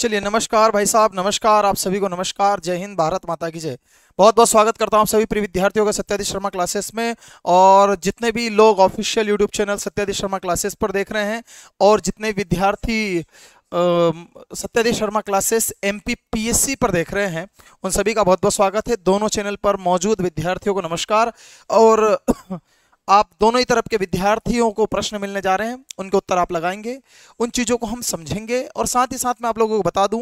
चलिए नमस्कार भाई साहब नमस्कार आप सभी को नमस्कार जय हिंद भारत माता की जय बहुत बहुत स्वागत करता हूं आप सभी प्रिय विद्यार्थियों का सत्याधि शर्मा क्लासेस में और जितने भी लोग official YouTube channel Satyadi Sharma classes पर देख रहे हैं और जितने विद्यार्थी Satyadev Sharma classes M P पर देख रहे हैं उन सभी का बहुत बहुत स्वागत है दोनों चैनल पर मौजूद विद्यार्थियों को नमस्कार और आप दोनों ही तरफ के विद्यार्थियों को प्रश्न मिलने जा रहे हैं उनके उत्तर आप लगाएंगे उन चीज़ों को हम समझेंगे और साथ ही साथ मैं आप लोगों को बता दूं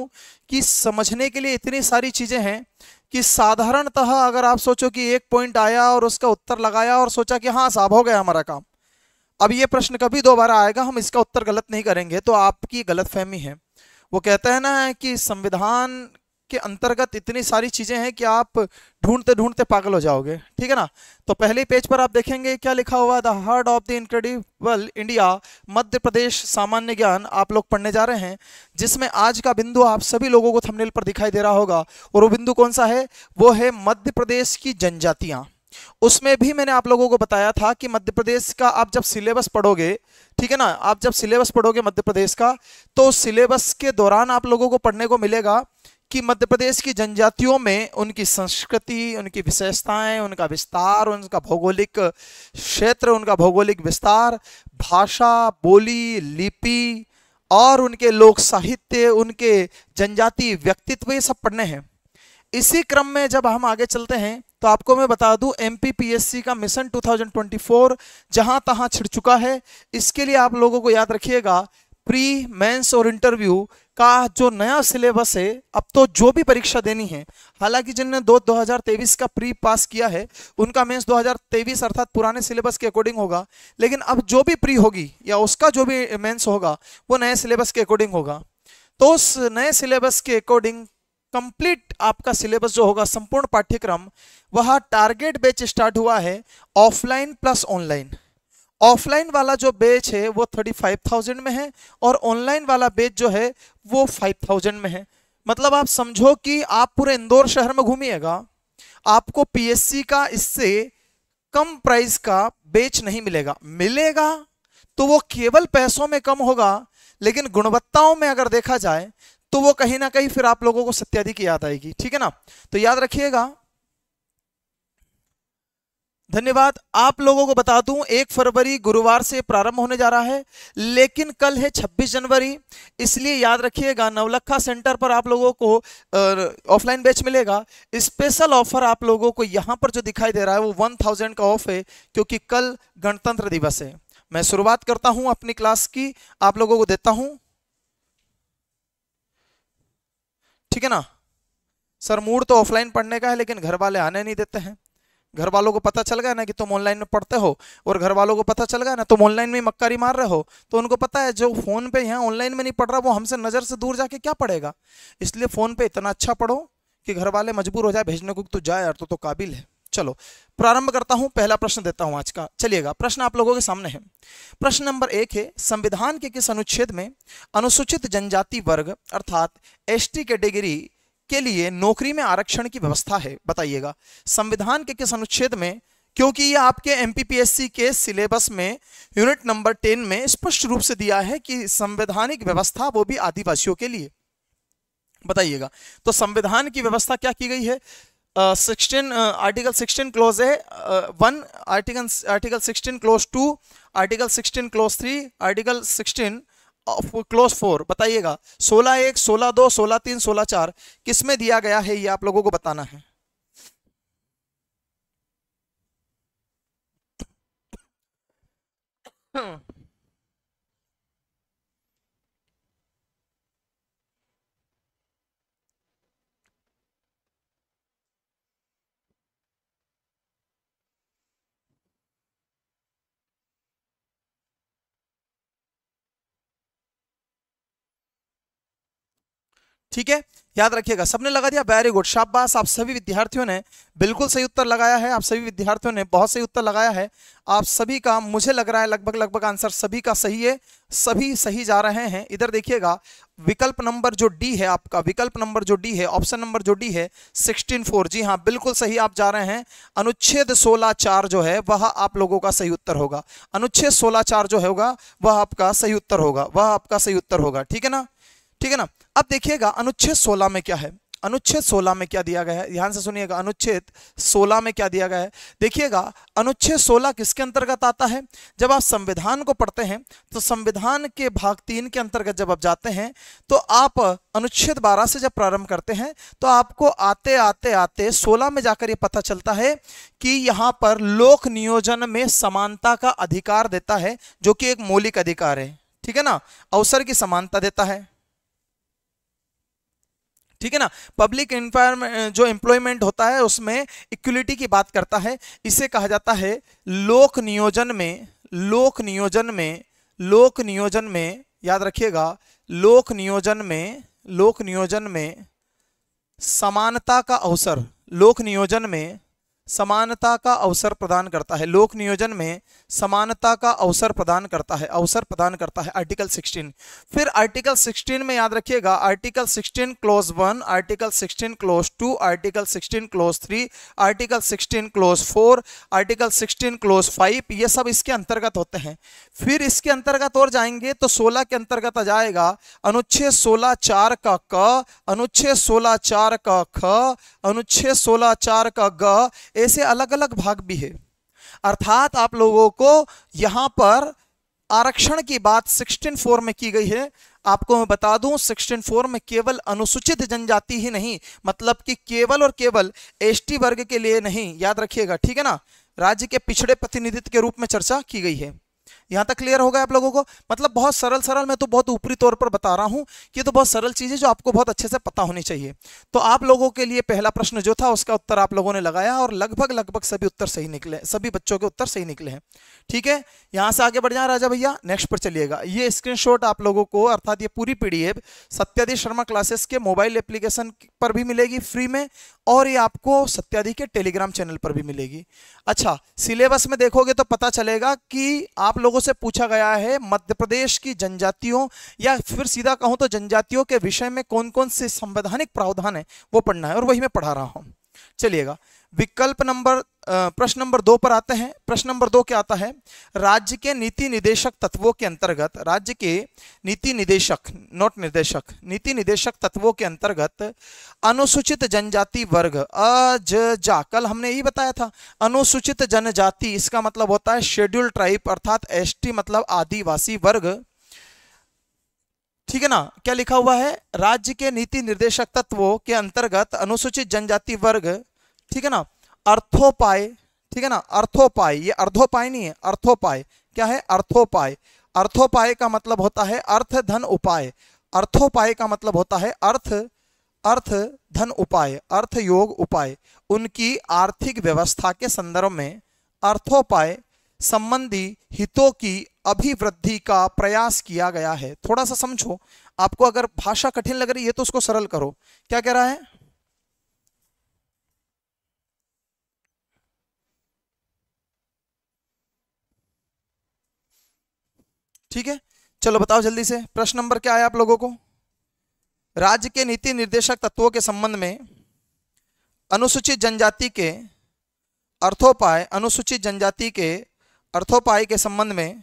कि समझने के लिए इतनी सारी चीज़ें हैं कि साधारणतः अगर आप सोचो कि एक पॉइंट आया और उसका उत्तर लगाया और सोचा कि हाँ साफ हो गया हमारा काम अब ये प्रश्न कभी दोबारा आएगा हम इसका उत्तर गलत नहीं करेंगे तो आपकी गलत फहमी है वो कहते हैं ना कि संविधान के अंतर्गत इतनी सारी चीज़ें हैं कि आप ढूंढते ढूंढते पागल हो जाओगे ठीक है ना तो पहले पेज पर आप देखेंगे क्या लिखा हुआ the heart of the incredible India Madhya Pradesh सामान्य ज्ञान आप लोग पढ़ने जा रहे हैं जिसमें आज का बिंदु आप सभी लोगों को थंबनेल पर दिखाई दे रहा होगा और वो बिंदु कौन सा है वो है मध्य प्रदेश की जनजातियां उसमें भी मैंने आप लोगों को बताया था कि मध्य प्रदेश का आप जब सिलेबस पढ़ोगे ठीक है ना आप जब सिलेबस पढ़ोगे मध्य प्रदेश का तो सिलेबस के दौरान आप लोगों को पढ़ने को मिलेगा कि मध्य प्रदेश की जनजातियों में उनकी संस्कृति उनकी विशेषताएं उनका विस्तार उनका भौगोलिक क्षेत्र उनका भौगोलिक विस्तार भाषा बोली लिपि और उनके लोक साहित्य उनके जनजाति व्यक्तित्व ये सब पढ़ने हैं इसी क्रम में जब हम आगे चलते हैं तो आपको मैं बता दूं एम का मिशन 2024 जहां तहां छिड़ चुका है इसके लिए आप लोगों को याद रखिएगा प्री मेंस और इंटरव्यू का जो नया सिलेबस है अब तो जो भी परीक्षा देनी है हालांकि जिनने दो 2023 का प्री पास किया है उनका मेंस 2023 अर्थात पुराने सिलेबस के अकॉर्डिंग होगा लेकिन अब जो भी प्री होगी या उसका जो भी मेंस होगा वो नए सिलेबस के अकॉर्डिंग होगा तो उस नए सिलेबस के अकॉर्डिंग कंप्लीट आपका सिलेबस जो होगा संपूर्ण पाठ्यक्रम वह टारगेट बेच स्टार्ट हुआ है ऑफलाइन प्लस ऑनलाइन ऑफलाइन वाला जो बेच है वो थर्टी फाइव थाउजेंड में है और ऑनलाइन वाला बेच जो है वो फाइव थाउजेंड में है मतलब आप समझो कि आप पूरे इंदौर शहर में घूमिएगा आपको पीएससी का इससे कम प्राइस का बेच नहीं मिलेगा मिलेगा तो वो केवल पैसों में कम होगा लेकिन गुणवत्ताओं में अगर देखा जाए तो वो कहीं ना कहीं फिर आप लोगों को सत्याधिक याद आएगी ठीक है ना तो याद रखिएगा धन्यवाद आप लोगों को बता दूं एक फरवरी गुरुवार से प्रारंभ होने जा रहा है लेकिन कल है 26 जनवरी इसलिए याद रखिएगा नवलखा सेंटर पर आप लोगों को ऑफलाइन बैच मिलेगा स्पेशल ऑफर आप लोगों को यहां पर जो दिखाई दे रहा है वो 1000 का ऑफ है क्योंकि कल गणतंत्र दिवस है मैं शुरुआत करता हूं अपनी क्लास की आप लोगों को देता हूं ठीक है ना सर मूड तो ऑफलाइन पढ़ने का है लेकिन घर वाले आने नहीं देते हैं घर वालों को पता चल गया ना कि तुम ऑनलाइन में पढ़ते हो और घर वालों को पता चल गया ना तुम ऑनलाइन में मक्कारी मार रहे हो तो उनको पता है जो फ़ोन पे है ऑनलाइन में नहीं पढ़ रहा वो हमसे नज़र से दूर जाके क्या पढ़ेगा इसलिए फ़ोन पे इतना अच्छा पढ़ो कि घर वाले मजबूर हो जाए भेजने को तो जाए यार तो, तो काबिल है चलो प्रारंभ करता हूं पहला प्रश्न देता हूं आज का चलिएगा प्रश्न आप लोगों के सामने है प्रश्न नंबर एक है संविधान के किस अनुच्छेद में अनुसूचित जनजाति वर्ग अर्थात एसटी कैटेगरी के लिए नौकरी में आरक्षण की व्यवस्था है बताइएगा संविधान के किस अनुच्छेद में क्योंकि ये आपके एम के सिलेबस में यूनिट नंबर टेन में स्पष्ट रूप से दिया है कि संवैधानिक व्यवस्था वो भी आदिवासियों के लिए बताइएगा तो संविधान की व्यवस्था क्या की गई है सिक्सटीन आर्टिकल सिक्सटीन क्लोज है one article article sixteen clause two article sixteen clause three article sixteen clause four बताइएगा सोलह एक सोलह दो सोलह तीन सोलह चार किस में दिया गया है ये आप लोगों को बताना है Hmm. ठीक है याद रखिएगा सबने लगा दिया वेरी गुड शाबाश आप सभी विद्यार्थियों ने बिल्कुल सही उत्तर लगाया है आप सभी विद्यार्थियों ने बहुत सही उत्तर लगाया है आप सभी का मुझे लग रहा है लगभग लगभग आंसर सभी का सही है सभी सही जा रहे हैं इधर देखिएगा विकल्प नंबर जो डी है आपका विकल्प नंबर जो डी है ऑप्शन नंबर जो डी है सिक्सटीन फोर जी हाँ बिल्कुल सही आप जा रहे हैं अनुच्छेद सोलह चार जो है वह आप लोगों का सही उत्तर होगा अनुच्छेद सोलह चार जो होगा वह आपका सही उत्तर होगा वह आपका सही उत्तर होगा ठीक है ना ठीक है ना अब देखिएगा अनुच्छेद सोलह में क्या है अनुच्छेद 16 में क्या दिया गया है ध्यान से सुनिएगा अनुच्छेद 16 में क्या दिया गया है देखिएगा अनुच्छेद 16 किसके अंतर्गत आता है जब आप संविधान को पढ़ते हैं तो संविधान के भाग तीन के अंतर्गत जब आप जाते हैं तो आप अनुच्छेद 12 से जब प्रारंभ करते हैं तो आपको आते आते आते 16 में जाकर यह पता चलता है कि यहाँ पर लोक नियोजन में समानता का अधिकार देता है जो कि एक मौलिक अधिकार है ठीक है ना अवसर की समानता देता है ठीक है ना पब्लिक जो एम्प्लॉयमेंट होता है उसमें इक्वलिटी की बात करता है इसे कहा जाता है लोक नियोजन में लोक नियोजन में लोक नियोजन में याद रखिएगा लोक नियोजन में लोक नियोजन में समानता का अवसर लोक नियोजन में समानता का अवसर प्रदान करता है लोक नियोजन में समानता का अवसर प्रदान करता है अवसर प्रदान करता है आर्टिकल 16 फिर आर्टिकल 16 में याद रखिएगा article 16 clause one article 16 clause two article 16 clause three article 16 clause four article 16 clause five ये सब इसके अंतर्गत होते हैं फिर इसके अंतर्गत और जाएंगे तो सोलह के अंतर्गत आ जाएगा अनुच्छेद सोलह चार का क अनुच्छेद सोलह चार का ख अनुच्छेद सोलह चार का ग ऐसे अलग अलग भाग भी है अर्थात आप लोगों को यहां पर आरक्षण की बात 164 में की गई है आपको मैं बता दूं 164 में केवल अनुसूचित जनजाति ही नहीं मतलब कि केवल और केवल एसटी वर्ग के लिए नहीं याद रखिएगा ठीक है ना राज्य के पिछड़े प्रतिनिधित्व के रूप में चर्चा की गई है यहाँ तक क्लियर हो गया आप लोगों को मतलब बहुत सरल सरल मैं तो बहुत ऊपरी तौर पर बता रहा हूं कि तो बहुत सरल चीज़ है जो आपको बहुत अच्छे से पता होनी चाहिए तो आप लोगों के लिए पहला प्रश्न जो था उसका उत्तर आप लोगों ने लगाया और लगभग लगभग सभी उत्तर सही निकले सभी बच्चों के उत्तर सही निकले हैं ठीक है यहां से आगे बढ़ जाए राजा भैया नेक्स्ट पर चलिएगा ये स्क्रीन आप लोगों को अर्थात ये पूरी पीडीएफ सत्याधि शर्मा क्लासेस के मोबाइल एप्लीकेशन पर भी मिलेगी फ्री में और ये आपको सत्याधि के टेलीग्राम चैनल पर भी मिलेगी अच्छा सिलेबस में देखोगे तो पता चलेगा कि आप लोगों लोगों से पूछा गया है मध्य प्रदेश की जनजातियों या फिर सीधा कहूं तो जनजातियों के विषय में कौन कौन से संवैधानिक प्रावधान है वो पढ़ना है और वही मैं पढ़ा रहा हूं चलिएगा विकल्प नंबर प्रश्न नंबर दो पर आते हैं प्रश्न नंबर दो क्या आता है राज्य के नीति निदेशक तत्वों के अंतर्गत राज्य के नीति निदेशक नोट निर्देशक नीति निदेशक तत्वों के अंतर्गत अनुसूचित जनजाति वर्ग अज जा कल हमने यही बताया था अनुसूचित जनजाति इसका मतलब होता है शेड्यूल ट्राइब अर्थात एसटी मतलब आदिवासी वर्ग ठीक है ना क्या लिखा हुआ है राज्य के नीति निर्देशक तत्वों के अंतर्गत अनुसूचित जनजाति वर्ग ठीक है ना अर्थोपाय ठीक है ना अर्थोपाय ये अर्थोपाय नहीं है अर्थोपाय क्या है अर्थोपाय अर्थोपाय का मतलब होता है अर्थ धन उपाय अर्थोपाय का मतलब होता है अर्थ अर्थ धन उपाय अर्थ योग उपाय उनकी आर्थिक व्यवस्था के संदर्भ में अर्थोपाय संबंधी हितों की अभिवृद्धि का प्रयास किया गया है थोड़ा सा समझो आपको अगर भाषा कठिन लग रही है तो उसको सरल करो क्या कह रहा है ठीक है चलो बताओ जल्दी से प्रश्न नंबर क्या आया आप लोगों को राज्य के नीति निर्देशक तत्वों के संबंध में अनुसूचित जनजाति के अर्थोपाय अनुसूचित जनजाति के अर्थोपाय के संबंध में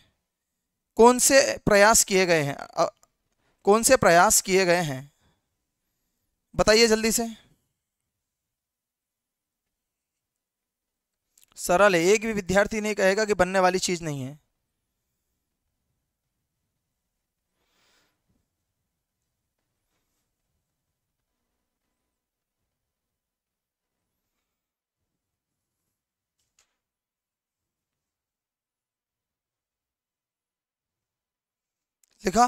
कौन से प्रयास किए गए हैं कौन से प्रयास किए गए हैं बताइए जल्दी से सरल है एक भी विद्यार्थी नहीं कहेगा कि बनने वाली चीज नहीं है लिखा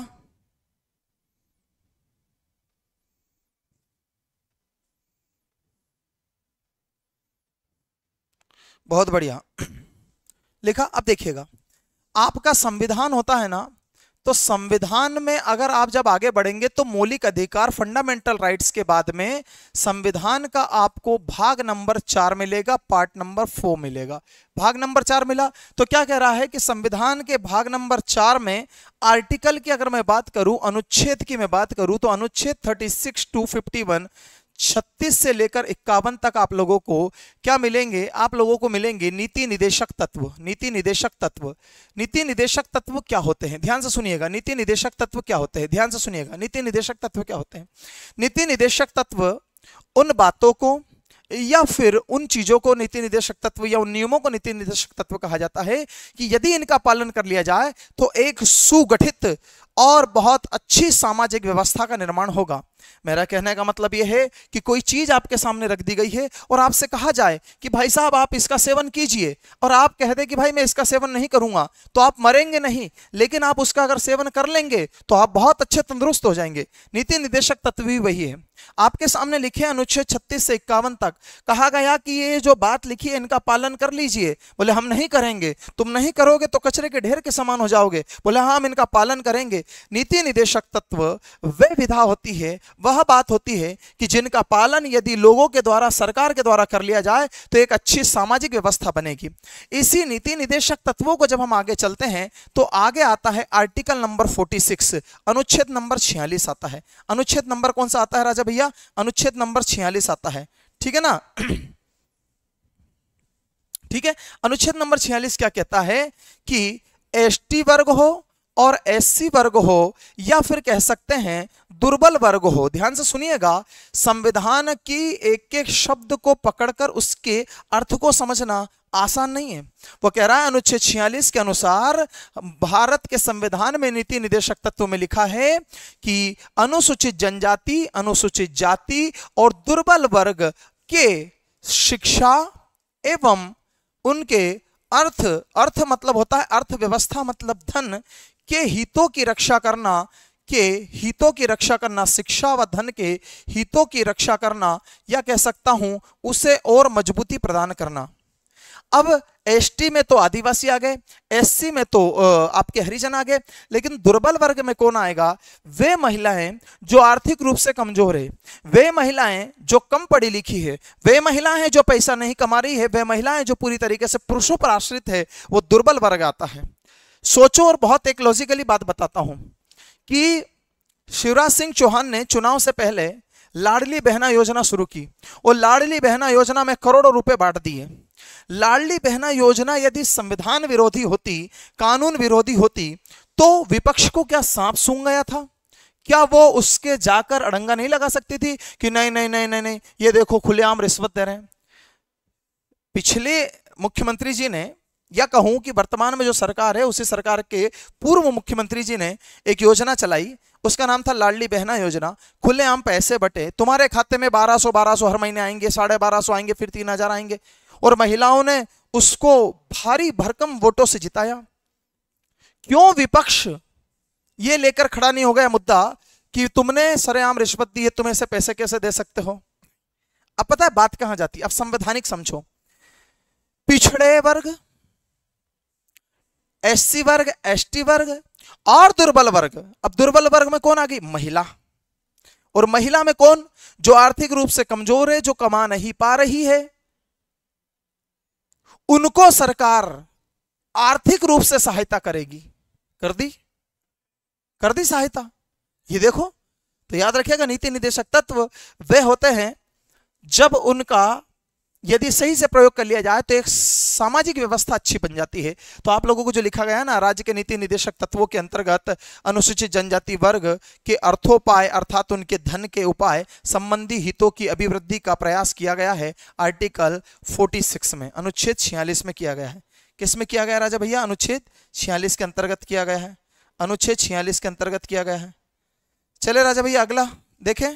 बहुत बढ़िया लिखा अब देखिएगा आपका संविधान होता है ना तो संविधान में अगर आप जब आगे बढ़ेंगे तो मौलिक अधिकार फंडामेंटल राइट्स के बाद में संविधान का आपको भाग नंबर चार मिलेगा पार्ट नंबर फोर मिलेगा भाग नंबर चार मिला तो क्या कह रहा है कि संविधान के भाग नंबर चार में आर्टिकल की अगर मैं बात करूं अनुच्छेद की मैं बात करूं तो अनुच्छेद thirty six two fifty one 36 से लेकर इक्यावन तक आप लोगों को क्या मिलेंगे आप लोगों को मिलेंगे नीति निदेशक तत्व नीति निदेशक तत्व नीति निदेशक तत्व क्या होते हैं ध्यान से सुनिएगा नीति निदेशक तत्व क्या होते हैं ध्यान से सुनिएगा नीति निदेशक तत्व क्या होते हैं नीति निदेशक तत्व उन बातों को या फिर उन चीजों को नीति निदेशक तत्व या उन नियमों को नीति निदेशक तत्व कहा जाता है कि यदि इनका पालन कर लिया जाए तो एक सुगठित और बहुत अच्छी सामाजिक व्यवस्था का निर्माण होगा मेरा कहने का मतलब यह है कि कोई चीज़ आपके सामने रख दी गई है और आपसे कहा जाए कि भाई साहब आप इसका सेवन कीजिए और आप कह दे कि भाई मैं इसका सेवन नहीं करूंगा तो आप मरेंगे नहीं लेकिन आप उसका अगर सेवन कर लेंगे तो आप बहुत अच्छे तंदुरुस्त हो जाएंगे नीति निदेशक तत्व भी वही है आपके सामने लिखे अनुच्छेद छत्तीस से इक्यावन तक कहा गया कि ये जो बात लिखी है इनका पालन कर लीजिए बोले हम नहीं करेंगे तुम नहीं करोगे तो कचरे के ढेर के समान हो जाओगे बोले हाँ हम इनका पालन करेंगे नीति निदेशक तत्व वे विधा होती है वह बात होती है कि जिनका पालन यदि लोगों के द्वारा सरकार के द्वारा कर लिया जाए तो एक अच्छी सामाजिक व्यवस्था बनेगी इसी नीति निदेशक तत्वों को जब हम आगे चलते हैं तो आगे आता है आर्टिकल नंबर 46 अनुच्छेद नंबर छियालीस आता है अनुच्छेद नंबर कौन सा आता है राजा भैया अनुच्छेद नंबर छियालीस आता है ठीक है ना ठीक है अनुच्छेद नंबर छियालीस क्या कहता है कि एस वर्ग हो और एससी वर्ग हो या फिर कह सकते हैं दुर्बल वर्ग हो ध्यान से सुनिएगा संविधान की एक एक शब्द को पकड़कर उसके अर्थ को समझना आसान नहीं है वो कह रहा है अनुच्छेद छियालीस के अनुसार भारत के संविधान में नीति निदेशक तत्व में लिखा है कि अनुसूचित जनजाति अनुसूचित जाति और दुर्बल वर्ग के शिक्षा एवं उनके अर्थ अर्थ मतलब होता है अर्थव्यवस्था मतलब धन के हितों की रक्षा करना के हितों की रक्षा करना शिक्षा व धन के हितों की रक्षा करना या कह सकता हूं उसे और मजबूती प्रदान करना अब एसटी में तो आदिवासी आ गए एससी में तो आपके हरिजन आ गए लेकिन दुर्बल वर्ग में कौन आएगा वे महिलाएं जो आर्थिक रूप से कमजोर है वे महिलाएं जो कम पढ़ी लिखी है वे महिलाएं जो पैसा नहीं कमा रही है वे महिलाएं जो पूरी तरीके से पुरुषों पर आश्रित है वो दुर्बल वर्ग आता है सोचो और बहुत एक लॉजिकली बात बताता हूं कि शिवराज सिंह चौहान ने चुनाव से पहले लाडली बहना योजना शुरू की और लाडली बहना योजना में करोड़ों रुपए बांट दिए लाडली बहना योजना यदि संविधान विरोधी होती कानून विरोधी होती तो विपक्ष को क्या सांप सूंघ गया था क्या वो उसके जाकर अड़ंगा नहीं लगा सकती थी कि नहीं नहीं नहीं नहीं नहीं ये देखो खुलेआम रिश्वत दे रहे हैं पिछले मुख्यमंत्री जी ने या कहूं कि वर्तमान में जो सरकार है उसी सरकार के पूर्व मुख्यमंत्री जी ने एक योजना चलाई उसका नाम था लाडली बहना योजना खुलेआम पैसे बटे तुम्हारे खाते में 1200 1200 हर महीने आएंगे साढ़े बारह आएंगे फिर तीन हजार आएंगे और महिलाओं ने उसको भारी भरकम वोटों से जिताया क्यों विपक्ष ये लेकर खड़ा नहीं हो गया मुद्दा कि तुमने सरेआम रिश्वत दी है तुम ऐसे पैसे कैसे दे सकते हो अब पता है बात कहां जाती अब संवैधानिक समझो पिछड़े वर्ग एससी वर्ग एस वर्ग और दुर्बल वर्ग अब दुर्बल वर्ग में कौन आ गई महिला और महिला में कौन जो आर्थिक रूप से कमजोर है जो कमा नहीं पा रही है उनको सरकार आर्थिक रूप से सहायता करेगी कर दी कर दी सहायता ये देखो तो याद रखिएगा नीति निदेशक तत्व वे होते हैं जब उनका यदि सही से प्रयोग कर लिया जाए तो एक सामाजिक व्यवस्था अच्छी बन जाती है तो आप लोगों को जो लिखा गया है ना राज्य के नीति निदेशक तत्वों के अंतर्गत अनुसूचित जनजाति वर्ग के अर्थोपाय अर्थात उनके धन के उपाय संबंधी हितों की अभिवृद्धि का प्रयास किया गया है आर्टिकल 46 में अनुच्छेद छियालीस में किया गया है किस में किया गया राजा भैया अनुच्छेद छियालीस के अंतर्गत किया गया है अनुच्छेद छियालीस के अंतर्गत किया गया है चले राजा भैया अगला देखें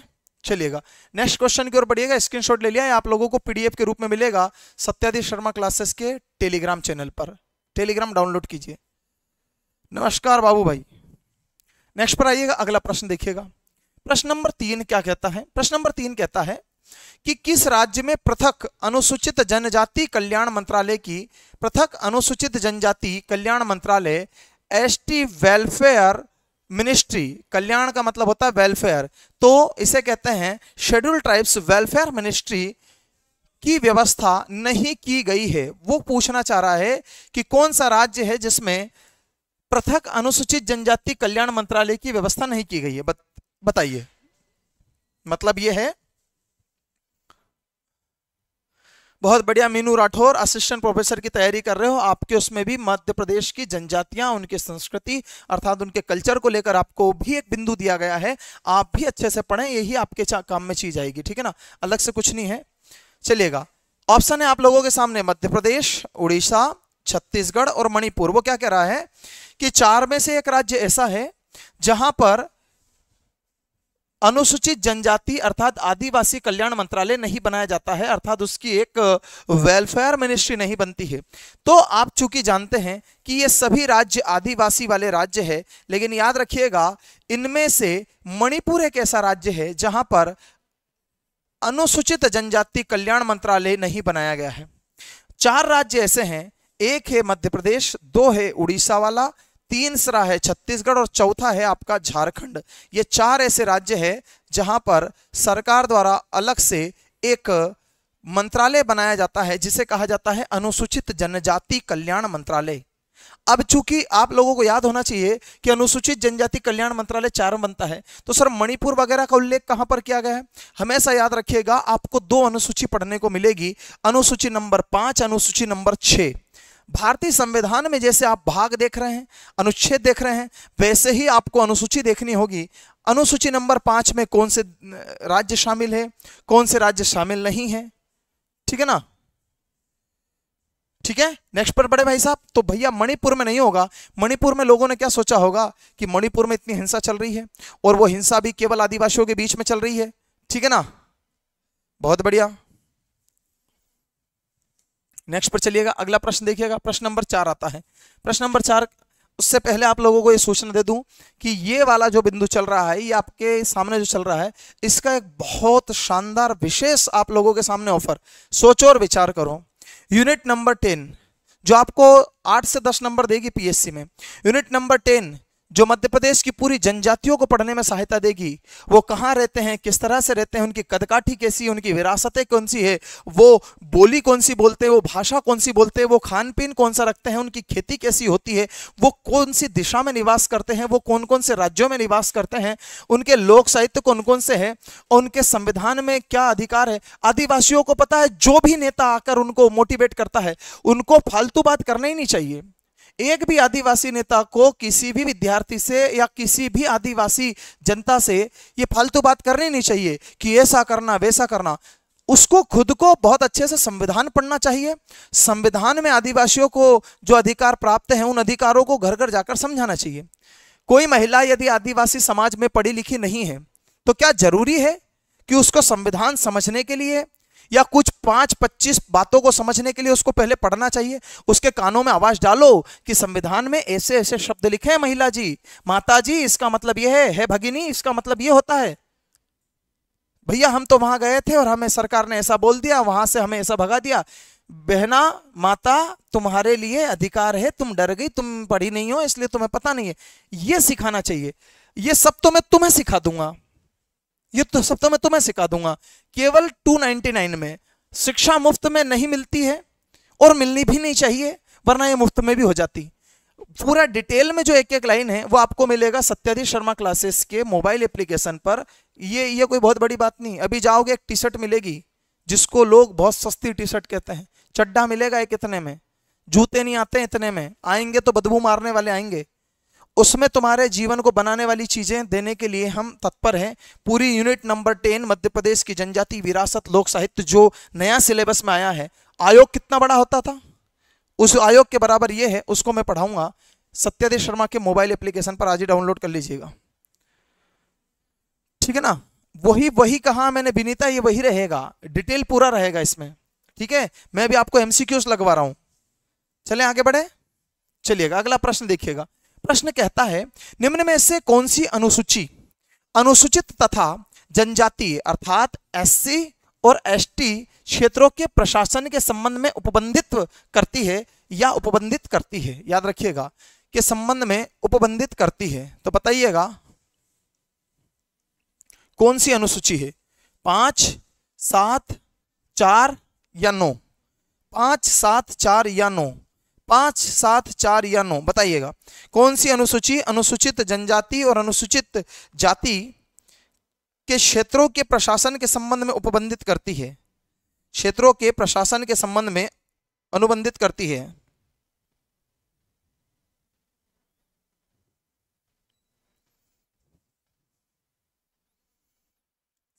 चलिएगा नेक्स्ट क्वेश्चन की ओर बढ़िएगा स्क्रीनशॉट ले लिया है आप लोगों को पीडीएफ के रूप में मिलेगा सत्याधीश शर्मा क्लासेस के टेलीग्राम चैनल पर टेलीग्राम डाउनलोड कीजिए नमस्कार बाबू भाई नेक्स्ट पर आइएगा अगला प्रश्न देखिएगा प्रश्न नंबर तीन क्या कहता है प्रश्न नंबर तीन कहता है कि किस राज्य में पृथक अनुसूचित जनजाति कल्याण मंत्रालय की पृथक अनुसूचित जनजाति कल्याण मंत्रालय एस वेलफेयर मिनिस्ट्री कल्याण का मतलब होता है वेलफेयर तो इसे कहते हैं शेड्यूल ट्राइब्स वेलफेयर मिनिस्ट्री की व्यवस्था नहीं की गई है वो पूछना चाह रहा है कि कौन सा राज्य है जिसमें पृथक अनुसूचित जनजाति कल्याण मंत्रालय की व्यवस्था नहीं की गई है बताइए मतलब यह है बहुत बढ़िया मीनू राठौर असिस्टेंट प्रोफेसर की तैयारी कर रहे हो आपके उसमें भी मध्य प्रदेश की जनजातियां उनकी संस्कृति अर्थात उनके कल्चर को लेकर आपको भी एक बिंदु दिया गया है आप भी अच्छे से पढ़ें यही आपके काम में चीज आएगी ठीक है ना अलग से कुछ नहीं है चलिएगा ऑप्शन है आप लोगों के सामने मध्य प्रदेश उड़ीसा छत्तीसगढ़ और मणिपुर वो क्या कह रहा है कि चार में से एक राज्य ऐसा है जहां पर अनुसूचित जनजाति अर्थात आदिवासी कल्याण मंत्रालय नहीं बनाया जाता है अर्थात उसकी एक वेलफेयर मिनिस्ट्री नहीं बनती है तो आप चूंकि जानते हैं कि ये सभी राज्य आदिवासी वाले राज्य है लेकिन याद रखिएगा इनमें से मणिपुर एक ऐसा राज्य है जहां पर अनुसूचित जनजाति कल्याण मंत्रालय नहीं बनाया गया है चार राज्य ऐसे हैं एक है मध्य प्रदेश दो है उड़ीसा वाला तीन सरा है छत्तीसगढ़ और चौथा है आपका झारखंड ये चार ऐसे राज्य है जहां पर सरकार द्वारा अलग से एक मंत्रालय बनाया जाता है जिसे कहा जाता है अनुसूचित जनजाति कल्याण मंत्रालय अब चूंकि आप लोगों को याद होना चाहिए कि अनुसूचित जनजाति कल्याण मंत्रालय चार बनता है तो सर मणिपुर वगैरह का उल्लेख कहां पर किया गया है हमेशा याद रखिएगा आपको दो अनुसूची पढ़ने को मिलेगी अनुसूची नंबर पांच अनुसूची नंबर छह भारतीय संविधान में जैसे आप भाग देख रहे हैं अनुच्छेद देख रहे हैं वैसे ही आपको अनुसूची देखनी होगी अनुसूची नंबर पांच में कौन से राज्य शामिल है कौन से राज्य शामिल नहीं है ठीक है ना ठीक है नेक्स्ट पर बड़े भाई साहब तो भैया मणिपुर में नहीं होगा मणिपुर में लोगों ने क्या सोचा होगा कि मणिपुर में इतनी हिंसा चल रही है और वो हिंसा भी केवल आदिवासियों के बीच में चल रही है ठीक है ना बहुत बढ़िया नेक्स्ट पर चलिएगा अगला प्रश्न देखिएगा प्रश्न नंबर चार आता है प्रश्न नंबर चार उससे पहले आप लोगों को ये सूचना दे दूं कि ये वाला जो बिंदु चल रहा है ये आपके सामने जो चल रहा है इसका एक बहुत शानदार विशेष आप लोगों के सामने ऑफर सोचो और विचार करो यूनिट नंबर टेन जो आपको आठ से दस नंबर देगी पीएससी में यूनिट नंबर टेन जो मध्य प्रदेश की पूरी जनजातियों को पढ़ने में सहायता देगी वो कहाँ रहते हैं किस तरह से रहते हैं उनकी कदकाठी कैसी है उनकी विरासतें कौन सी है वो बोली कौन सी बोलते हैं वो भाषा कौन सी बोलते हैं वो खान पीन कौन सा रखते हैं उनकी खेती कैसी होती है वो कौन सी दिशा में निवास करते हैं वो कौन कौन से राज्यों में निवास करते हैं उनके लोक साहित्य कौन कौन से है और उनके संविधान में क्या अधिकार है आदिवासियों को पता है जो भी नेता आकर उनको मोटिवेट करता है उनको फालतू बात करना ही नहीं चाहिए एक भी आदिवासी नेता को किसी भी विद्यार्थी से या किसी भी आदिवासी जनता से ये फालतू बात करनी नहीं चाहिए कि ऐसा करना वैसा करना उसको खुद को बहुत अच्छे से संविधान पढ़ना चाहिए संविधान में आदिवासियों को जो अधिकार प्राप्त हैं उन अधिकारों को घर घर जाकर समझाना चाहिए कोई महिला यदि आदिवासी समाज में पढ़ी लिखी नहीं है तो क्या जरूरी है कि उसको संविधान समझने के लिए या कुछ पांच पच्चीस बातों को समझने के लिए उसको पहले पढ़ना चाहिए उसके कानों में आवाज़ डालो कि संविधान में ऐसे ऐसे शब्द लिखे हैं महिला जी माता जी इसका मतलब यह है, है भगिनी इसका मतलब ये होता है भैया हम तो वहां गए थे और हमें सरकार ने ऐसा बोल दिया वहां से हमें ऐसा भगा दिया बहना माता तुम्हारे लिए अधिकार है तुम डर गई तुम पढ़ी नहीं हो इसलिए तुम्हें पता नहीं है ये सिखाना चाहिए ये सब तो मैं तुम्हें सिखा दूंगा ये तो तो मैं तुम्हें सिखा दूंगा केवल 299 में शिक्षा मुफ्त में नहीं मिलती है और मिलनी भी नहीं चाहिए वरना ये मुफ्त में भी हो जाती पूरा डिटेल में जो एक एक लाइन है वो आपको मिलेगा सत्याधीश शर्मा क्लासेस के मोबाइल एप्लीकेशन पर ये ये कोई बहुत बड़ी बात नहीं अभी जाओगे एक टी शर्ट मिलेगी जिसको लोग बहुत सस्ती टी शर्ट कहते हैं चड्डा मिलेगा एक इतने में जूते नहीं आते इतने में आएंगे तो बदबू मारने वाले आएंगे उसमें तुम्हारे जीवन को बनाने वाली चीजें देने के लिए हम तत्पर हैं पूरी unit number ten Madhya Pradesh की जनजाति विरासत लोक साहित्य जो नया सिलेबस में आया है आयोग कितना बड़ा होता था उस आयोग के बराबर ये है उसको मैं पढ़ाऊंगा सत्यदेव शर्मा के मोबाइल एप्लीकेशन पर आज ही डाउनलोड कर लीजिएगा ठीक है ना वही वही कहा मैंने विनीता ये वही रहेगा डिटेल पूरा रहेगा इसमें ठीक है मैं भी आपको एमसीक्यूज लगवा रहा हूं चले आगे बढ़े चलिएगा अगला प्रश्न देखिएगा प्रश्न कहता है निम्न में से कौन सी अनुसूची अनुसूचित तथा जनजाति अर्थात एससी और एसटी क्षेत्रों के प्रशासन के संबंध में उपबंधित करती है या उपबंधित करती है याद रखिएगा के संबंध में उपबंधित करती है तो बताइएगा कौन सी अनुसूची है पांच सात चार या नौ पांच सात चार या नौ पाँच सात चार या नौ बताइएगा कौन सी अनुसूची अनुसूचित जनजाति और अनुसूचित जाति के क्षेत्रों के प्रशासन के संबंध में उपबंधित करती है क्षेत्रों के प्रशासन के संबंध में अनुबंधित करती है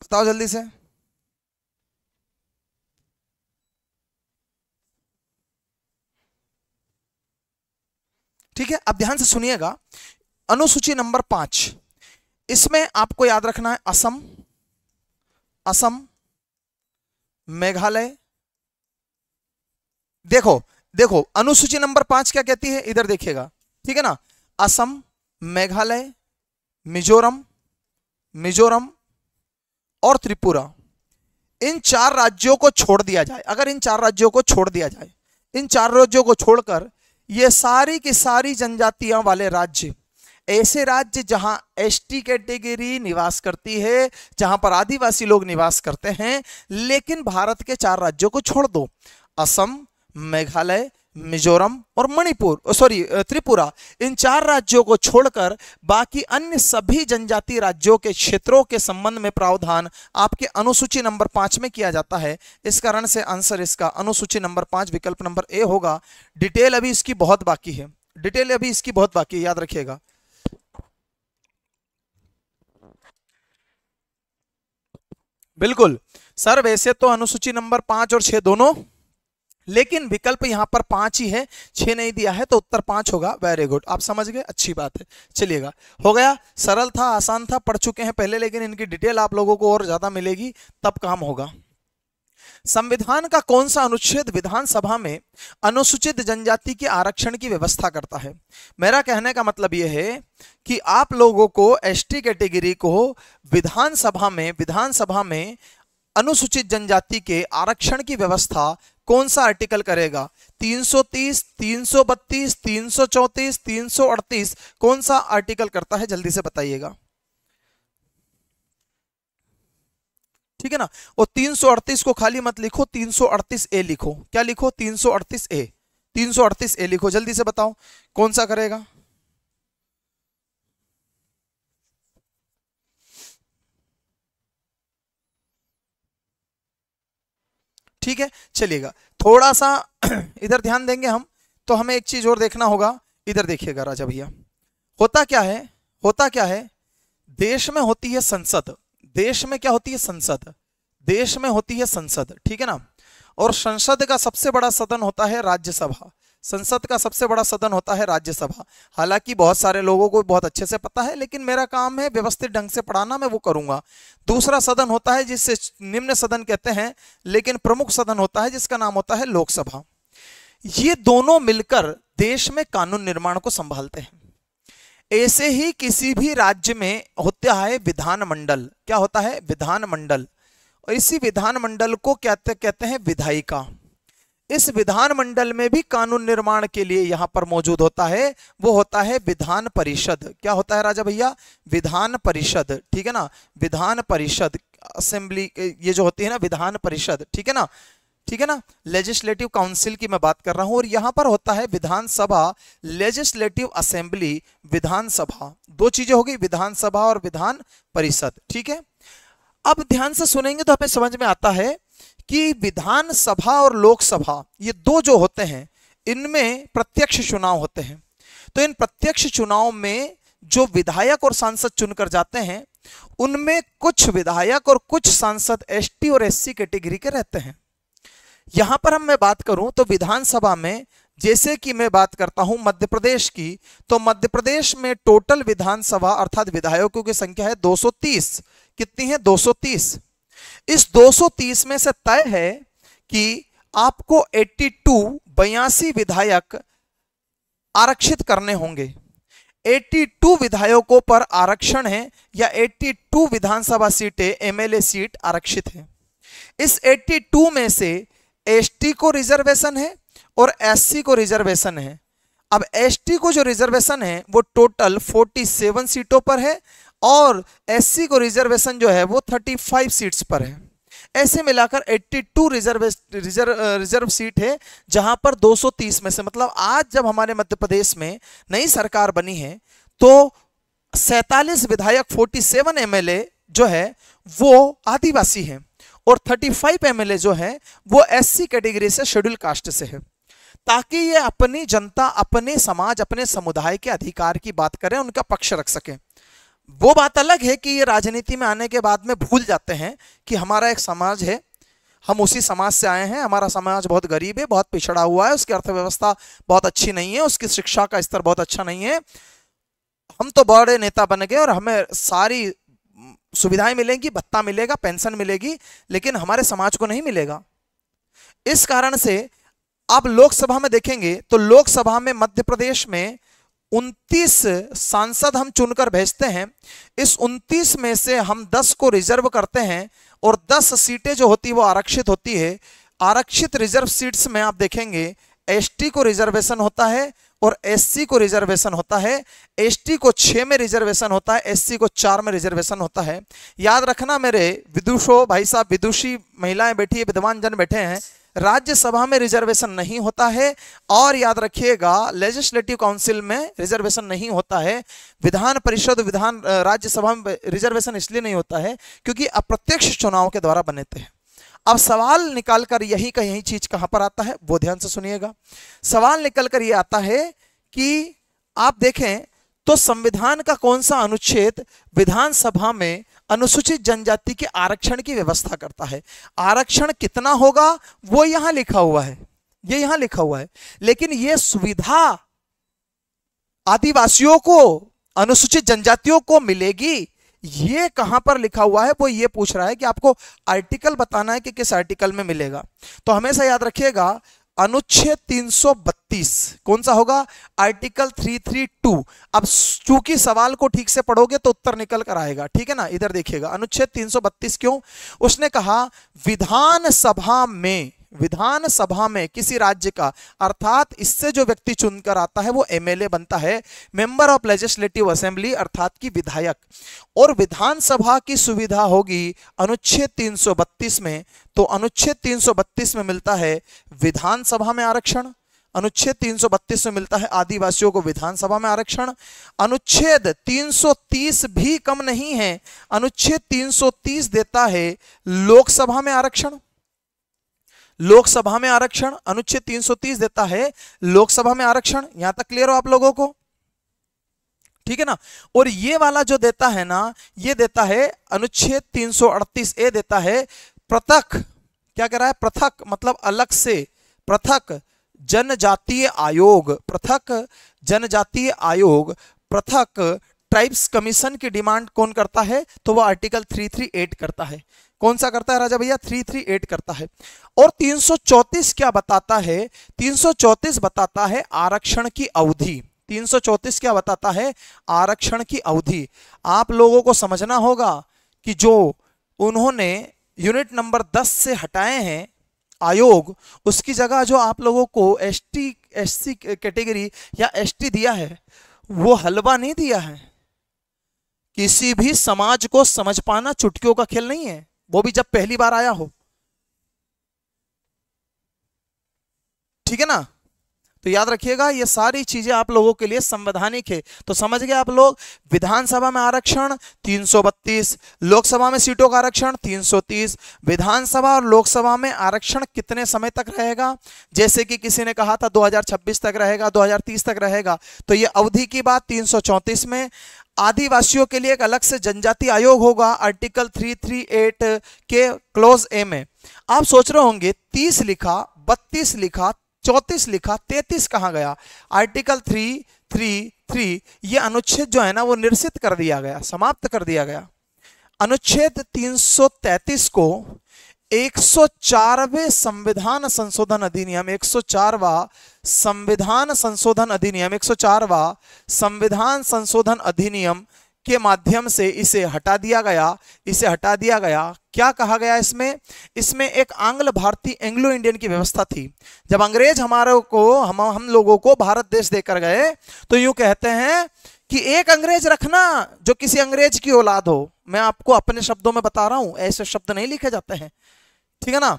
बताओ जल्दी से ठीक है अब ध्यान से सुनिएगा अनुसूची नंबर पांच इसमें आपको याद रखना है असम असम मेघालय देखो देखो अनुसूची नंबर पांच क्या कहती है इधर देखिएगा ठीक है ना असम मेघालय मिजोरम मिजोरम और त्रिपुरा इन चार राज्यों को छोड़ दिया जाए अगर इन चार राज्यों को छोड़ दिया जाए इन चार राज्यों को छोड़कर ये सारी की सारी जनजातियां वाले राज्य ऐसे राज्य जहां एसटी कैटेगरी निवास करती है जहां पर आदिवासी लोग निवास करते हैं लेकिन भारत के चार राज्यों को छोड़ दो असम मेघालय मिजोरम और मणिपुर सॉरी त्रिपुरा इन चार राज्यों को छोड़कर बाकी अन्य सभी जनजाति राज्यों के क्षेत्रों के संबंध में प्रावधान आपके अनुसूची नंबर पांच में किया जाता है इस कारण से आंसर इसका अनुसूची नंबर पांच विकल्प नंबर ए होगा डिटेल अभी इसकी बहुत बाकी है डिटेल अभी इसकी बहुत बाकी है याद रखिएगा बिल्कुल सर वैसे तो अनुसूची नंबर पांच और छह दोनों लेकिन विकल्प यहां पर पांच ही है छह नहीं दिया है तो उत्तर पांच होगा वेरी गुड आप समझ गए अच्छी बात है चलिएगा हो गया सरल था आसान था पढ़ चुके हैं पहले लेकिन इनकी डिटेल आप लोगों को और ज्यादा मिलेगी तब काम होगा संविधान का कौन सा अनुच्छेद विधानसभा में अनुसूचित जनजाति के आरक्षण की व्यवस्था करता है मेरा कहने का मतलब यह है कि आप लोगों को एसटी कैटेगरी को विधानसभा में विधानसभा में अनुसूचित जनजाति के आरक्षण की व्यवस्था कौन सा आर्टिकल करेगा 330, 332, 334, 338 कौन सा आर्टिकल करता है जल्दी से बताइएगा ठीक है ना और 338 को खाली मत लिखो 338 ए लिखो क्या लिखो 338 ए 338 ए लिखो जल्दी से बताओ कौन सा करेगा ठीक है चलिएगा थोड़ा सा इधर ध्यान देंगे हम तो हमें एक चीज़ और देखना होगा इधर देखिएगा राजा भैया होता क्या है होता क्या है देश में होती है संसद देश में क्या होती है संसद देश में होती है संसद ठीक है ना और संसद का सबसे बड़ा सदन होता है राज्यसभा संसद का सबसे बड़ा सदन होता है राज्यसभा हालांकि बहुत सारे लोगों को बहुत अच्छे से पता है लेकिन मेरा काम है व्यवस्थित ढंग से पढ़ाना मैं वो करूंगा दूसरा सदन होता है जिसे निम्न सदन कहते हैं लेकिन प्रमुख सदन होता है जिसका नाम होता है लोकसभा ये दोनों मिलकर देश में कानून निर्माण को संभालते हैं ऐसे ही किसी भी राज्य में होता है विधानमंडल क्या होता है विधानमंडल और इसी विधानमंडल को क्या कहते हैं विधायिका इस विधान मंडल में भी कानून निर्माण के लिए यहां पर मौजूद होता है वो होता है विधान परिषद क्या होता है राजा भैया विधान परिषद ठीक है ना विधान परिषद असेंबली ये जो होती है ना विधान परिषद ठीक है ना ठीक है ना लेजिस्लेटिव काउंसिल की मैं बात कर रहा हूं और यहां पर होता है विधानसभा लेजिस्लेटिव असेंबली विधानसभा दो चीजें होगी विधानसभा और विधान परिषद ठीक है अब ध्यान से सुनेंगे तो हमें समझ में आता है कि विधानसभा और लोकसभा ये दो जो होते हैं इनमें प्रत्यक्ष चुनाव होते हैं तो इन प्रत्यक्ष चुनाव में जो विधायक और सांसद चुनकर जाते हैं उनमें कुछ विधायक और कुछ सांसद एसटी और एससी कैटेगरी के, के रहते हैं यहां पर हम मैं बात करूं तो विधानसभा में जैसे कि मैं बात करता हूं मध्य प्रदेश की तो मध्य प्रदेश में टोटल विधानसभा अर्थात विधायकों की संख्या है 230 कितनी है 230 इस 230 में से तय है कि आपको 82 बयासी विधायक आरक्षित करने होंगे 82 विधायकों पर आरक्षण है या 82 विधानसभा सीटें एमएलए सीट आरक्षित है इस 82 में से एसटी को रिजर्वेशन है और एससी को रिजर्वेशन है अब एसटी को जो रिजर्वेशन है वो टोटल 47 सीटों पर है और एससी को रिजर्वेशन जो है वो 35 सीट्स पर है ऐसे मिलाकर 82 रिजर्व रिजर्व रिजर्व सीट है जहां पर 230 में से मतलब आज जब हमारे मध्य प्रदेश में नई सरकार बनी है तो सैतालीस विधायक 47 एमएलए जो है वो आदिवासी हैं और 35 एमएलए जो है वो एससी कैटेगरी से शेड्यूल कास्ट से है ताकि ये अपनी जनता अपने समाज अपने समुदाय के अधिकार की बात करें उनका पक्ष रख सकें वो बात अलग है कि ये राजनीति में आने के बाद में भूल जाते हैं कि हमारा एक समाज है हम उसी समाज से आए हैं हमारा समाज बहुत गरीब है बहुत पिछड़ा हुआ है उसकी अर्थव्यवस्था बहुत अच्छी नहीं है उसकी शिक्षा का स्तर बहुत अच्छा नहीं है हम तो बड़े नेता बन गए और हमें सारी सुविधाएं मिलेंगी भत्ता मिलेगा पेंशन मिलेगी लेकिन हमारे समाज को नहीं मिलेगा इस कारण से आप लोकसभा में देखेंगे तो लोकसभा में मध्य प्रदेश में 29 सांसद हम चुनकर भेजते हैं इस 29 में से हम दस को रिजर्व करते हैं और दस सीटें जो होती है वो आरक्षित होती है आरक्षित रिजर्व सीट्स में आप देखेंगे एसटी को रिजर्वेशन होता है और एससी को रिजर्वेशन होता है एसटी को छः में रिजर्वेशन होता है एससी को चार में रिजर्वेशन होता है याद रखना मेरे विदुषो भाई साहब विदुषी महिलाएं बैठी है विद्वान जन बैठे हैं राज्यसभा में रिजर्वेशन नहीं होता है और याद रखिएगा लेजिस्लेटिव काउंसिल में रिजर्वेशन नहीं होता है विधान परिषद विधान राज्यसभा में रिजर्वेशन इसलिए नहीं होता है क्योंकि अप्रत्यक्ष चुनाव के द्वारा बने थे अब सवाल निकालकर यही का यही चीज कहां पर आता है वो ध्यान से सुनिएगा सवाल निकल कर ये आता है कि आप देखें तो संविधान का कौन सा अनुच्छेद विधानसभा में अनुसूचित जनजाति के आरक्षण की व्यवस्था करता है आरक्षण कितना होगा वो यहां लिखा हुआ है ये यहां लिखा हुआ है लेकिन ये सुविधा आदिवासियों को अनुसूचित जनजातियों को मिलेगी ये कहां पर लिखा हुआ है वो ये पूछ रहा है कि आपको आर्टिकल बताना है कि किस आर्टिकल में मिलेगा तो हमेशा याद रखिएगा अनुच्छेद 332 कौन सा होगा आर्टिकल 332 अब चूंकि सवाल को ठीक से पढ़ोगे तो उत्तर निकल कर आएगा ठीक है ना इधर देखिएगा अनुच्छेद 332 क्यों उसने कहा विधानसभा में विधानसभा में किसी राज्य का अर्थात इससे जो व्यक्ति चुनकर आता है वो एमएलए बनता है मेंबर ऑफ लेजिस्लेटिव असेंबली अर्थात की विधायक और विधानसभा की सुविधा होगी अनुच्छेद 332 में तो अनुच्छेद 332 में मिलता है विधानसभा में आरक्षण अनुच्छेद 332 में मिलता है आदिवासियों को विधानसभा में आरक्षण अनुच्छेद 330 भी कम नहीं है अनुच्छेद 330 देता है लोकसभा में आरक्षण लोकसभा में आरक्षण अनुच्छेद 330 देता है लोकसभा में आरक्षण यहां तक क्लियर हो आप लोगों को ठीक है ना और ये वाला जो देता है ना ये देता है अनुच्छेद 338 ए देता है पृथक क्या कह रहा है पृथक मतलब अलग से पृथक जनजातीय आयोग पृथक जनजातीय आयोग पृथक ट्राइब्स कमीशन की डिमांड कौन करता है तो वह आर्टिकल 338 करता है कौन सा करता है राजा भैया थ्री थ्री एट करता है और 334 क्या बताता है 334 बताता है आरक्षण की अवधि 334 क्या बताता है आरक्षण की अवधि आप लोगों को समझना होगा कि जो उन्होंने यूनिट नंबर 10 से हटाए हैं आयोग उसकी जगह जो आप लोगों को एस टी कैटेगरी या एस टी दिया है वो हलवा नहीं दिया है किसी भी समाज को समझ पाना चुटकियों का खेल नहीं है वो भी जब पहली बार आया हो ठीक है ना तो याद रखिएगा ये सारी चीजें आप लोगों के लिए संवैधानिक है तो समझ गए आप लोग विधानसभा में आरक्षण 332 लोकसभा में सीटों का आरक्षण 330 विधानसभा और लोकसभा में आरक्षण कितने समय तक रहेगा जैसे कि किसी ने कहा था 2026 तक रहेगा 2030 तक रहेगा तो ये अवधि की बात तीन में आदिवासियों के लिए एक अलग से जनजाति आयोग होगा आर्टिकल 338 के क्लोज ए में आप सोच रहे होंगे 30 लिखा 32 लिखा 34 लिखा 33 कहां गया आर्टिकल 333 ये अनुच्छेद जो है ना वो निरसित कर दिया गया समाप्त कर दिया गया अनुच्छेद 333 को 104वें संविधान संशोधन अधिनियम 104वां संविधान संशोधन अधिनियम 104वां संविधान संशोधन अधिनियम के माध्यम से इसे हटा दिया गया इसे हटा दिया गया क्या कहा गया इसमें इसमें एक आंग्ल भारतीय एंग्लो इंडियन की व्यवस्था थी जब अंग्रेज हमारे को हम हम लोगों को भारत देश देकर गए तो यूं कहते हैं कि एक अंग्रेज रखना जो किसी अंग्रेज की औलाद हो मैं आपको अपने शब्दों में बता रहा हूं ऐसे शब्द नहीं लिखे जाते हैं ठीक है ना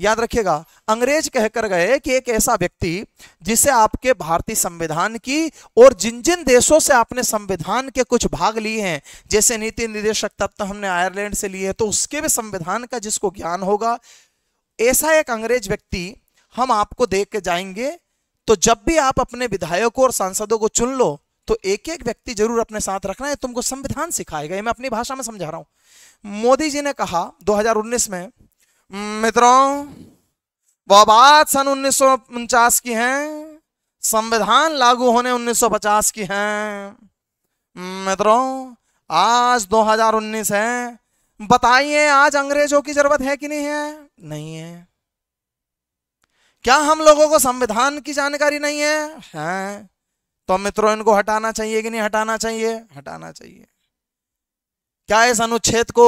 याद रखिएगा अंग्रेज कहकर गए कि एक ऐसा व्यक्ति जिसे आपके भारतीय संविधान की और जिन जिन देशों से आपने संविधान के कुछ भाग लिए हैं जैसे नीति निर्देशक तत्व तो हमने आयरलैंड से लिए है तो उसके भी संविधान का जिसको ज्ञान होगा ऐसा एक अंग्रेज व्यक्ति हम आपको देख के जाएंगे तो जब भी आप अपने विधायकों और सांसदों को चुन लो तो एक एक व्यक्ति जरूर अपने साथ रखना है तुमको संविधान सिखाएगा मैं अपनी भाषा में समझा रहा हूं मोदी जी ने कहा 2019 में मित्रों वह बात सन उन्नीस की है संविधान लागू होने 1950 की है मित्रों आज 2019 है बताइए आज अंग्रेजों की जरूरत है कि नहीं है नहीं है क्या हम लोगों को संविधान की जानकारी नहीं है, है। तो मित्रों इनको हटाना चाहिए कि नहीं हटाना चाहिए हटाना चाहिए क्या इस अनुच्छेद को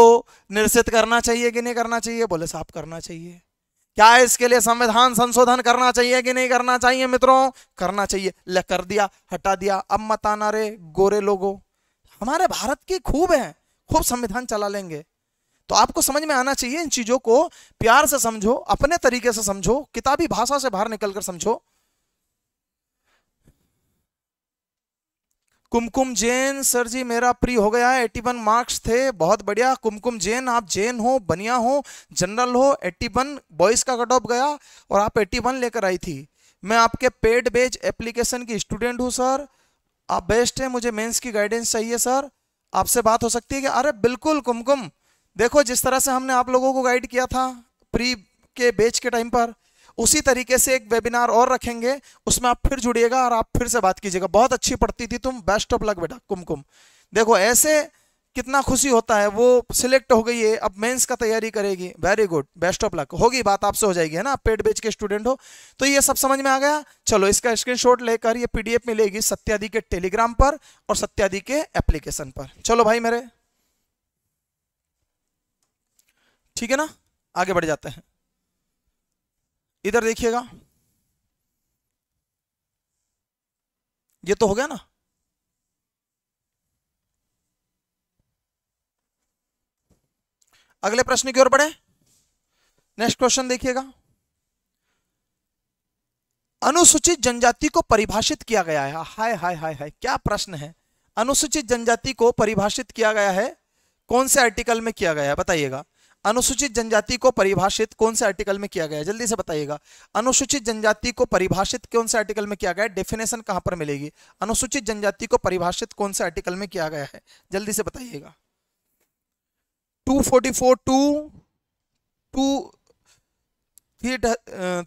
निरसित करना चाहिए कि नहीं करना चाहिए बोले साहब करना चाहिए क्या इसके लिए संविधान संशोधन करना चाहिए कि नहीं करना चाहिए मित्रों करना चाहिए ले कर दिया हटा दिया अब मत आना रे गोरे लोगों हमारे भारत की खूब है खूब संविधान चला लेंगे तो आपको समझ में आना चाहिए इन चीजों को प्यार से समझो अपने तरीके से समझो किताबी भाषा से बाहर निकलकर समझो कुमकुम जैन सर जी मेरा प्री हो गया है 81 मार्क्स थे बहुत बढ़िया कुमकुम जैन आप जैन हो बनिया हो जनरल हो 81 बॉयज का कट ऑफ गया और आप 81 लेकर आई थी मैं आपके पेड बेज एप्लीकेशन की स्टूडेंट हूँ सर आप बेस्ट हैं मुझे मेंस की गाइडेंस चाहिए सर आपसे बात हो सकती है कि अरे बिल्कुल कुमकुम देखो जिस तरह से हमने आप लोगों को गाइड किया था प्री के बेच के टाइम पर उसी तरीके से एक वेबिनार और रखेंगे उसमें आप फिर जुड़िएगा और आप फिर से बात कीजिएगा बहुत अच्छी पढ़ती थी तुम बेस्ट ऑफ लक बेटा कुमकुम देखो ऐसे कितना खुशी होता है वो सिलेक्ट हो गई है अब मेंस का तैयारी करेगी very good best of luck होगी बात आपसे हो जाएगी है ना पेट बेच के स्टूडेंट हो तो ये सब समझ में आ गया चलो इसका स्क्रीनशॉट लेकर ये पीडीएफ मिलेगी सत्यादि के टेलीग्राम पर और सत्यादि के एप्लीकेशन पर चलो भाई मेरे ठीक है ना आगे बढ़ जाते हैं इधर देखिएगा ये तो हो गया ना अगले प्रश्न की ओर बढ़े नेक्स्ट क्वेश्चन देखिएगा अनुसूचित जनजाति को परिभाषित किया गया है हाय हाय हाय हाय क्या प्रश्न है अनुसूचित जनजाति को परिभाषित किया गया है कौन से आर्टिकल में किया गया है बताइएगा अनुसूचित जनजाति को परिभाषित कौन से आर्टिकल में किया गया है जल्दी से बताइएगा अनुसूचित जनजाति को परिभाषित कौन से आर्टिकल में किया गया डेफिनेशन कहां पर मिलेगी अनुसूचित जनजाति को परिभाषित कौन से आर्टिकल में किया गया है जल्दी से बताइएगा 244 टू टू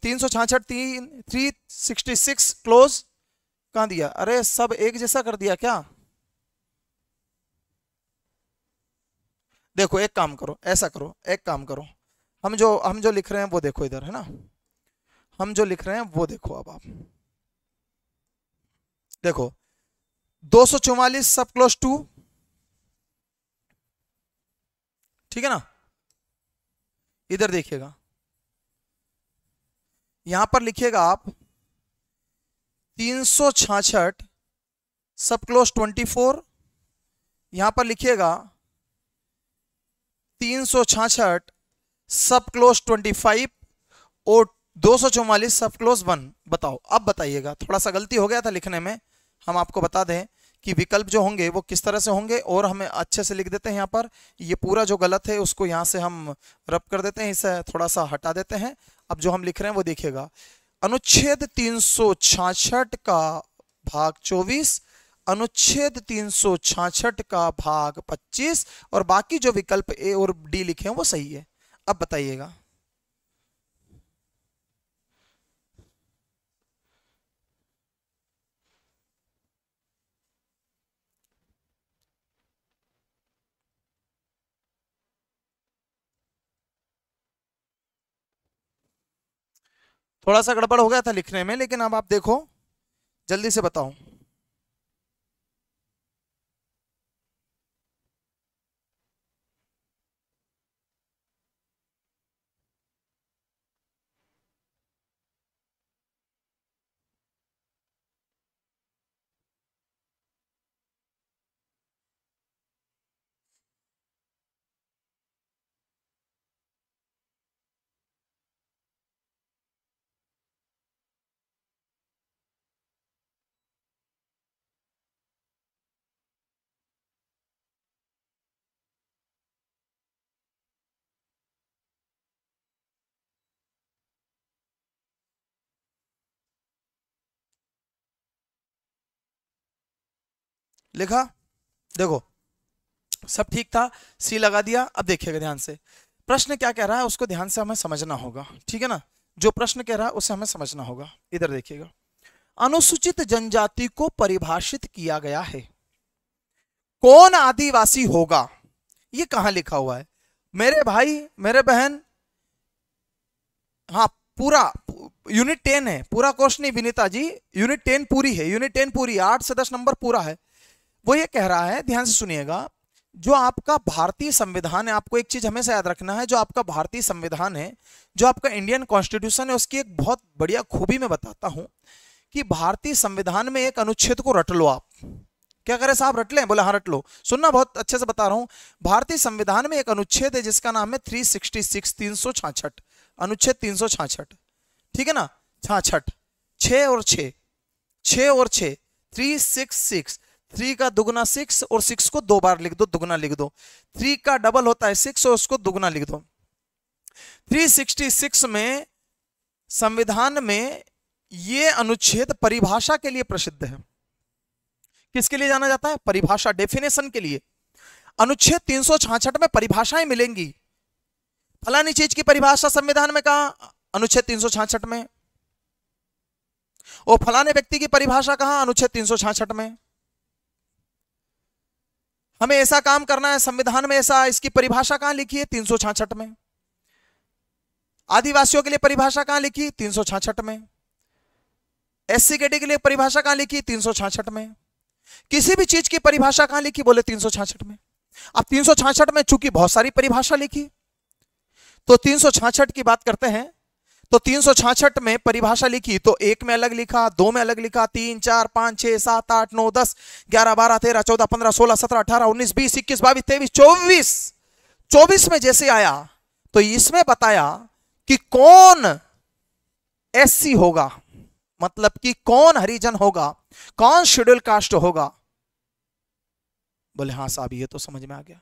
तीन सौ छाछ तीन थ्री सिक्सटी सिक्स क्लोज कहा दिया अरे सब एक जैसा कर दिया क्या देखो एक काम करो ऐसा करो एक काम करो हम जो हम जो लिख रहे हैं वो देखो इधर है ना हम जो लिख रहे हैं वो देखो अब आप देखो दो सौ चौवालीस सब क्लोज टू ठीक है ना इधर देखिएगा यहां पर लिखिएगा आप तीन सौ छाछठ सब क्लोज ट्वेंटी फोर यहां पर लिखिएगा तीन सौ छाछठ सब क्लोज ट्वेंटी फाइव और दो सौ चौवालीस सब क्लोज वन बताओ अब बताइएगा थोड़ा सा गलती हो गया था लिखने में हम आपको बता दें कि विकल्प जो होंगे वो किस तरह से होंगे और हमें अच्छे से लिख देते हैं यहाँ पर ये पूरा जो गलत है उसको यहाँ से हम रब कर देते हैं इसे थोड़ा सा हटा देते हैं अब जो हम लिख रहे हैं वो देखिएगा अनुच्छेद तीन का भाग चौबीस अनुच्छेद तीन का भाग 25 और बाकी जो विकल्प ए और डी लिखे हैं वो सही है अब बताइएगा थोड़ा सा गड़बड़ हो गया था लिखने में लेकिन अब आप देखो जल्दी से बताओ लिखा देखो सब ठीक था सी लगा दिया अब देखिएगा ध्यान से प्रश्न क्या कह रहा है उसको ध्यान से हमें समझना होगा ठीक है ना जो प्रश्न कह रहा है उसे हमें समझना होगा इधर देखिएगा अनुसूचित जनजाति को परिभाषित किया गया है कौन आदिवासी होगा ये कहां लिखा हुआ है मेरे भाई मेरे बहन हाँ पूरा यूनिट टेन है पूरा क्वेश्चन नहीं विनीता जी यूनिट टेन पूरी है यूनिट टेन पूरी आठ से दस नंबर पूरा है वो ये कह रहा है ध्यान से सुनिएगा जो आपका भारतीय संविधान है आपको एक चीज हमेशा याद रखना है जो आपका भारतीय संविधान है जो आपका इंडियन कॉन्स्टिट्यूशन है उसकी एक बहुत बढ़िया खूबी मैं बताता हूं कि भारतीय संविधान में एक अनुच्छेद को रट लो आप क्या करें साहब रट लें बोले हाँ रट लो सुनना बहुत अच्छे से बता रहा हूं भारतीय संविधान में एक अनुच्छेद है जिसका नाम है थ्री सिक्सटी अनुच्छेद तीन ठीक है ना छाछठ छ और छ छ और छ थ्री सिक्स सिक्स थ्री का दुगना सिक्स और सिक्स को दो बार लिख दो दुगना लिख दो थ्री का डबल होता है सिक्स और उसको दुगना लिख दो थ्री सिक्सटी सिक्स में संविधान में ये अनुच्छेद परिभाषा के लिए प्रसिद्ध है किसके लिए जाना जाता है परिभाषा डेफिनेशन के लिए अनुच्छेद तीन में परिभाषाएं मिलेंगी फलानी चीज की परिभाषा संविधान में कहा अनुच्छेद तीन में और फलाने व्यक्ति की परिभाषा कहा अनुच्छेद तीन में हमें ऐसा काम करना है संविधान में ऐसा इसकी परिभाषा कहां लिखी है तीन में आदिवासियों के लिए परिभाषा कहां लिखी तीन में एस के लिए परिभाषा कहां लिखी तीन में किसी भी चीज की परिभाषा कहां लिखी बोले तीन में अब तीन में चूंकि बहुत सारी परिभाषा लिखी तो तीन की बात करते हैं तो तीन में परिभाषा लिखी तो एक में अलग लिखा दो में अलग लिखा तीन चार पांच छह सात आठ नौ दस ग्यारह बारह तेरह चौदह पंद्रह सोलह सत्रह अठारह उन्नीस बीस इक्कीस बाईस तेईस चौबीस चौबीस में जैसे आया तो इसमें बताया कि कौन एस होगा मतलब कि कौन हरिजन होगा कौन शेड्यूल कास्ट होगा बोले हाँ साहब ये तो समझ में आ गया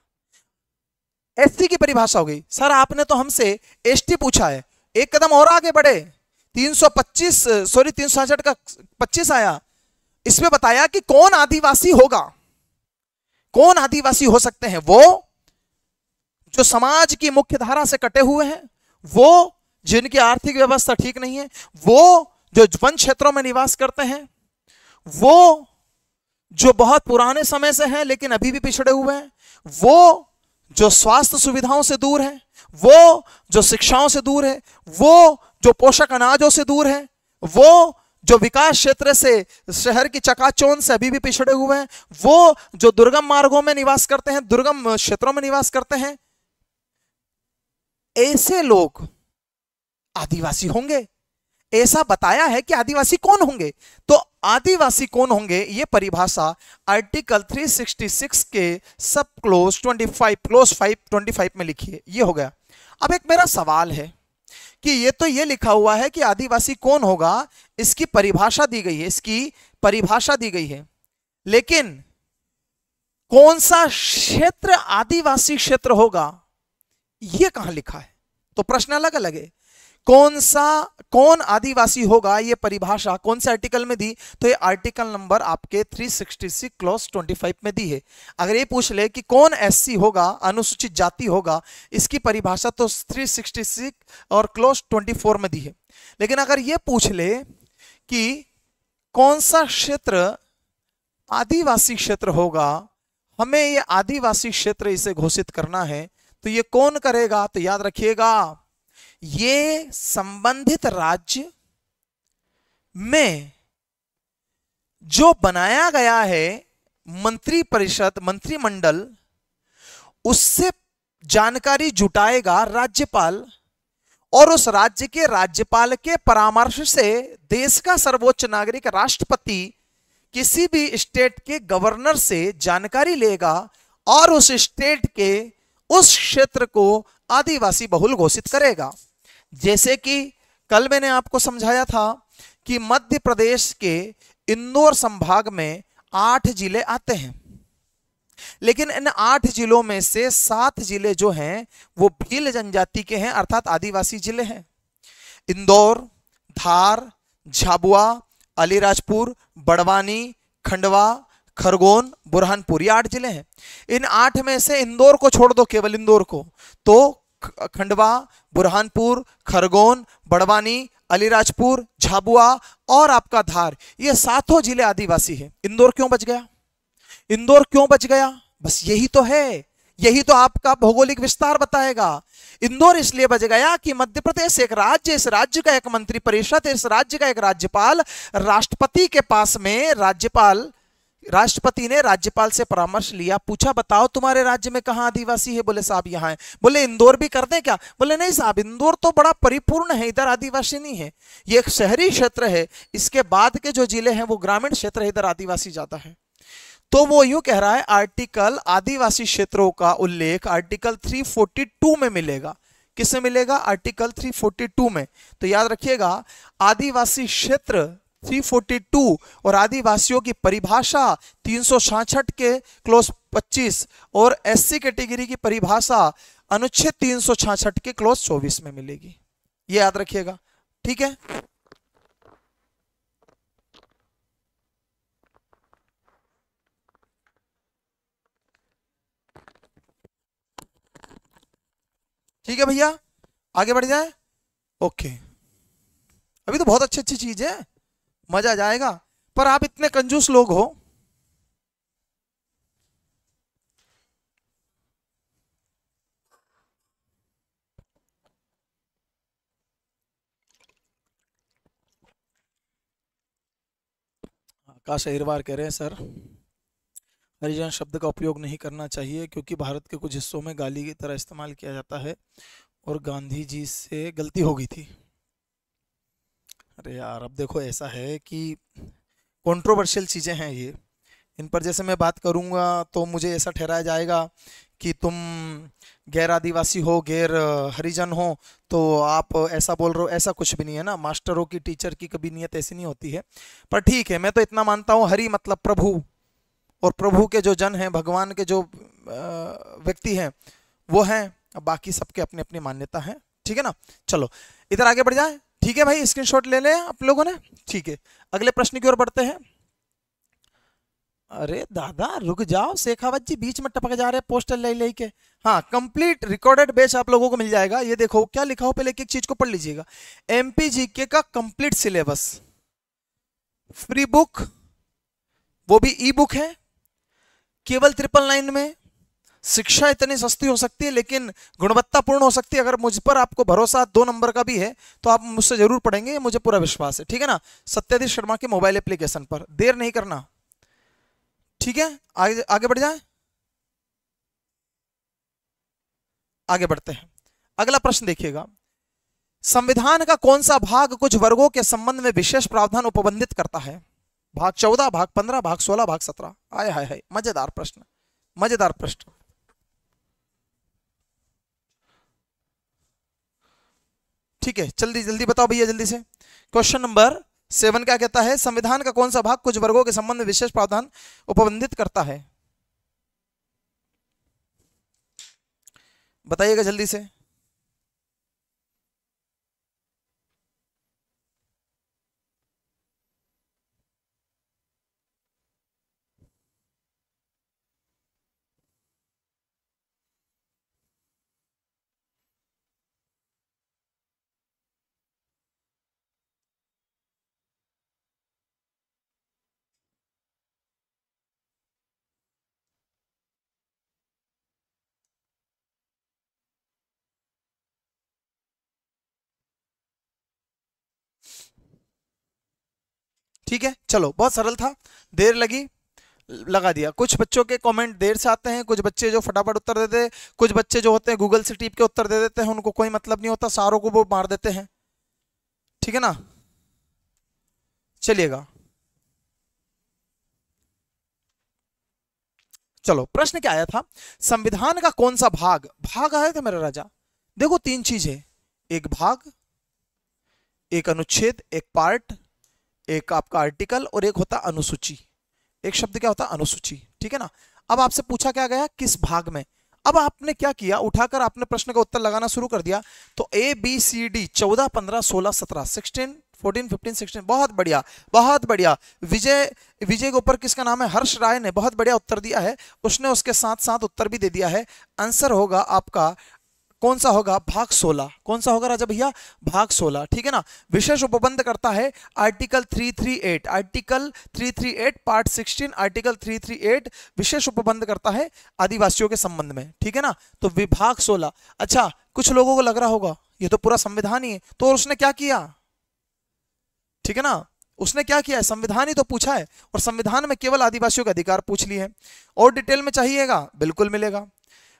एससी की परिभाषा हो गई सर आपने तो हमसे एसटी पूछा है एक कदम और आगे बढ़े 325 सॉरी तीन का 25 आया इसमें बताया कि कौन आदिवासी होगा कौन आदिवासी हो सकते हैं वो जो समाज की मुख्य धारा से कटे हुए हैं वो जिनकी आर्थिक व्यवस्था ठीक नहीं है वो जो वन क्षेत्रों में निवास करते हैं वो जो बहुत पुराने समय से हैं लेकिन अभी भी पिछड़े हुए हैं वो जो स्वास्थ्य सुविधाओं से दूर हैं वो जो शिक्षाओं से दूर है वो जो पोषक अनाजों से दूर है वो जो विकास क्षेत्र से शहर की चकाचौन से अभी भी पिछड़े हुए हैं वो जो दुर्गम मार्गों में निवास करते हैं दुर्गम क्षेत्रों में निवास करते हैं ऐसे लोग आदिवासी होंगे ऐसा बताया है कि आदिवासी कौन होंगे तो आदिवासी कौन होंगे ये परिभाषा आर्टिकल 366 के सब क्लोज 25 क्लोज 5 25 में लिखी है ये हो गया अब एक मेरा सवाल है कि ये तो ये लिखा हुआ है कि आदिवासी कौन होगा इसकी परिभाषा दी गई है इसकी परिभाषा दी गई है लेकिन कौन सा क्षेत्र आदिवासी क्षेत्र होगा यह कहां लिखा है तो प्रश्न अलग अलग है कौन सा कौन आदिवासी होगा ये परिभाषा कौन से आर्टिकल में दी तो ये आर्टिकल नंबर आपके 366 क्लॉज 25 में दी है अगर ये पूछ ले कि कौन एससी होगा अनुसूचित जाति होगा इसकी परिभाषा तो 366 और क्लॉज 24 में दी है लेकिन अगर ये पूछ ले कि कौन सा क्षेत्र आदिवासी क्षेत्र होगा हमें ये आदिवासी क्षेत्र इसे घोषित करना है तो ये कौन करेगा तो याद रखिएगा ये संबंधित राज्य में जो बनाया गया है मंत्रिपरिषद मंत्रिमंडल उससे जानकारी जुटाएगा राज्यपाल और उस राज्य के राज्यपाल के परामर्श से देश का सर्वोच्च नागरिक राष्ट्रपति किसी भी स्टेट के गवर्नर से जानकारी लेगा और उस स्टेट के उस क्षेत्र को आदिवासी बहुल घोषित करेगा जैसे कि कल मैंने आपको समझाया था कि मध्य प्रदेश के इंदौर संभाग में आठ जिले आते हैं लेकिन इन आठ जिलों में से सात जिले जो हैं वो भील जनजाति के हैं अर्थात आदिवासी जिले हैं इंदौर धार झाबुआ अलीराजपुर बड़वानी खंडवा खरगोन बुरहानपुर ये आठ जिले हैं इन आठ में से इंदौर को छोड़ दो केवल इंदौर को तो खंडवा बुरहानपुर खरगोन बड़वानी अलीराजपुर झाबुआ और आपका धार ये सातों जिले आदिवासी हैं इंदौर क्यों बच गया इंदौर क्यों बच गया बस यही तो है यही तो आपका भौगोलिक विस्तार बताएगा इंदौर इसलिए बच गया कि मध्य प्रदेश एक राज्य इस राज्य का एक मंत्री परिषद इस राज्य का एक राज्यपाल राष्ट्रपति के पास में राज्यपाल राष्ट्रपति ने राज्यपाल से परामर्श लिया पूछा बताओ तुम्हारे राज्य में कहा आदिवासी है बोले साहब यहाँ है बोले इंदौर भी कर दे क्या बोले नहीं साहब इंदौर तो बड़ा परिपूर्ण है इधर आदिवासी नहीं है ये एक शहरी क्षेत्र है इसके बाद के जो जिले हैं वो ग्रामीण क्षेत्र है इधर आदिवासी ज्यादा है तो वो यूं कह रहा है आर्टिकल आदिवासी क्षेत्रों का उल्लेख आर्टिकल थ्री में मिलेगा किसे मिलेगा आर्टिकल 342 में तो याद रखिएगा आदिवासी क्षेत्र 342 और आदिवासियों की परिभाषा तीन के क्लोज 25 और एससी कैटेगरी की परिभाषा अनुच्छेद तीन के क्लोज 24 में मिलेगी ये याद रखिएगा ठीक है ठीक है भैया आगे बढ़ जाए ओके अभी तो बहुत अच्छी अच्छी चीज है मजा जाएगा पर आप इतने कंजूस लोग हो आकाश अहिरवार कह रहे हैं सर हरिजन शब्द का उपयोग नहीं करना चाहिए क्योंकि भारत के कुछ हिस्सों में गाली की तरह इस्तेमाल किया जाता है और गांधी जी से गलती हो गई थी अरे यार अब देखो ऐसा है कि कंट्रोवर्शियल चीज़ें हैं ये इन पर जैसे मैं बात करूँगा तो मुझे ऐसा ठहराया जाएगा कि तुम गैर आदिवासी हो गैर हरिजन हो तो आप ऐसा बोल रहे हो ऐसा कुछ भी नहीं है ना मास्टरों की टीचर की कभी नीयत ऐसी नहीं होती है पर ठीक है मैं तो इतना मानता हूँ हरि मतलब प्रभु और प्रभु के जो जन हैं भगवान के जो व्यक्ति हैं वो हैं बाकी सबके अपनी अपनी मान्यता है ठीक है ना चलो इधर आगे बढ़ जाए ठीक है भाई स्क्रीनशॉट ले लें आप लोगों ने ठीक है अगले प्रश्न की ओर बढ़ते हैं अरे दादा रुक जाओ शेखावत जी बीच में टपक जा रहे हैं पोस्टर ले लेके हाँ कंप्लीट रिकॉर्डेड बेच आप लोगों को मिल जाएगा ये देखो क्या लिखा हो पहले एक चीज को पढ़ लीजिएगा एमपी जीके का कंप्लीट सिलेबस फ्री बुक वो भी ई बुक है केवल ट्रिपल नाइन में शिक्षा इतनी सस्ती हो सकती है लेकिन गुणवत्तापूर्ण हो सकती है अगर मुझ पर आपको भरोसा दो नंबर का भी है तो आप मुझसे जरूर पढ़ेंगे मुझे पूरा विश्वास है ठीक है ना सत्याधीश शर्मा के मोबाइल एप्लीकेशन पर देर नहीं करना ठीक है आगे आगे बढ़ जाए आगे बढ़ते हैं अगला प्रश्न देखिएगा संविधान का कौन सा भाग कुछ वर्गों के संबंध में विशेष प्रावधान उपबंधित करता है भाग चौदह भाग पंद्रह भाग सोलह भाग सत्रह आय हाय हाय मजेदार प्रश्न मजेदार प्रश्न ठीक है जल्दी जल्दी बताओ भैया जल्दी से क्वेश्चन नंबर सेवन क्या कहता है संविधान का कौन सा भाग कुछ वर्गों के संबंध में विशेष प्रावधान उपबंधित करता है बताइएगा जल्दी से ठीक है चलो बहुत सरल था देर लगी लगा दिया कुछ बच्चों के कमेंट देर से आते हैं कुछ बच्चे जो फटाफट उत्तर देते हैं कुछ बच्चे जो होते हैं गूगल से टीप के उत्तर दे देते हैं उनको कोई मतलब नहीं होता सारों को वो मार देते हैं ठीक है ना चलिएगा चलो प्रश्न क्या आया था संविधान का कौन सा भाग भाग आया था मेरा राजा देखो तीन चीज है एक भाग एक अनुच्छेद एक पार्ट एक आपका आर्टिकल और एक होता अनुसूची एक शब्द क्या होता अनुसूची ठीक है ना अब आपसे पूछा क्या गया किस भाग में अब आपने क्या किया उठाकर आपने प्रश्न का उत्तर लगाना शुरू कर दिया तो ए बी सी डी चौदह पंद्रह सोलह सत्रह सिक्सटीन फोर्टीन फिफ्टीन सिक्सटीन बहुत बढ़िया बहुत बढ़िया विजय विजय के ऊपर किसका नाम है हर्ष राय ने बहुत बढ़िया उत्तर दिया है उसने उसके साथ साथ उत्तर भी दे दिया है आंसर होगा आपका कौन सा होगा भाग सोलह कौन सा होगा राजा भैया भाग सोलह ठीक है ना विशेष उपबंध करता है article three three eight article three three eight part sixteen article three three eight विशेष उपबंध करता है आदिवासियों के संबंध में ठीक है ना तो विभाग सोलह अच्छा कुछ लोगों को लग रहा होगा ये तो पूरा संविधान ही है तो उसने क्या किया ठीक है ना उसने क्या किया है संविधान ही तो पूछा है और संविधान में केवल आदिवासियों के अधिकार पूछ लिए हैं और डिटेल में चाहिएगा बिल्कुल मिलेगा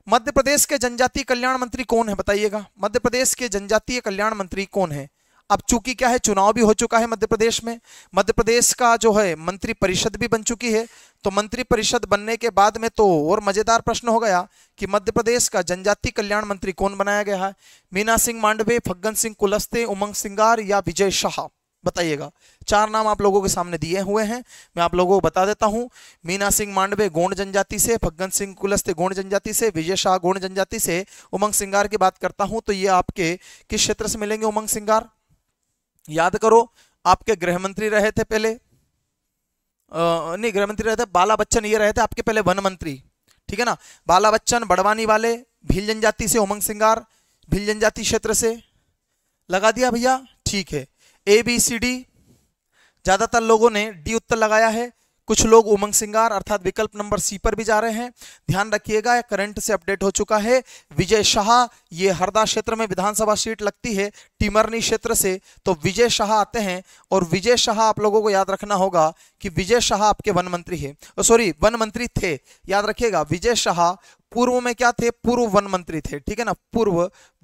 मध्य प्रदेश के जनजातीय कल्याण मंत्री कौन है बताइएगा मध्य प्रदेश के जनजातीय कल्याण मंत्री कौन है अब चूंकि क्या है चुनाव भी हो चुका है मध्य प्रदेश में मध्य प्रदेश का जो है मंत्री परिषद भी बन चुकी है तो मंत्री परिषद बनने के बाद में तो और मजेदार प्रश्न हो गया कि मध्य प्रदेश का जनजाति कल्याण मंत्री कौन बनाया गया है मीना सिंह मांडवे फग्गन सिंह कुलस्ते उमंग सिंगार या विजय शाह बताइएगा चार नाम आप लोगों के सामने दिए हुए हैं मैं आप लोगों को बता देता हूं मीना सिंह मांडवे गोंड जनजाति से फग्गन सिंह कुलस्ते गोंड जनजाति से विजय शाह गोंड जनजाति से उमंग सिंगार की बात करता हूं तो ये आपके किस क्षेत्र से मिलेंगे उमंग सिंगार याद करो आपके गृह मंत्री रहे थे पहले आ, नहीं गृह मंत्री रहे थे बाला बच्चन ये रहे थे आपके पहले वन मंत्री ठीक है ना बाला बच्चन बड़वानी वाले भील जनजाति से उमंग सिंगार भील जनजाति क्षेत्र से लगा दिया भैया ठीक है ए बी सी डी ज़्यादातर लोगों ने डी उत्तर लगाया है कुछ लोग उमंग सिंगार अर्थात विकल्प नंबर सी पर भी जा रहे हैं ध्यान रखिएगा करंट से अपडेट हो चुका है विजय शाह ये हरदा क्षेत्र में विधानसभा सीट लगती है टिमरनी क्षेत्र से तो विजय शाह आते हैं और विजय शाह आप लोगों को याद रखना होगा कि विजय शाह आपके वन मंत्री है सॉरी वन मंत्री थे याद रखिएगा विजय शाह पूर्व में क्या थे पूर्व वन मंत्री थे ठीक है ना पूर्व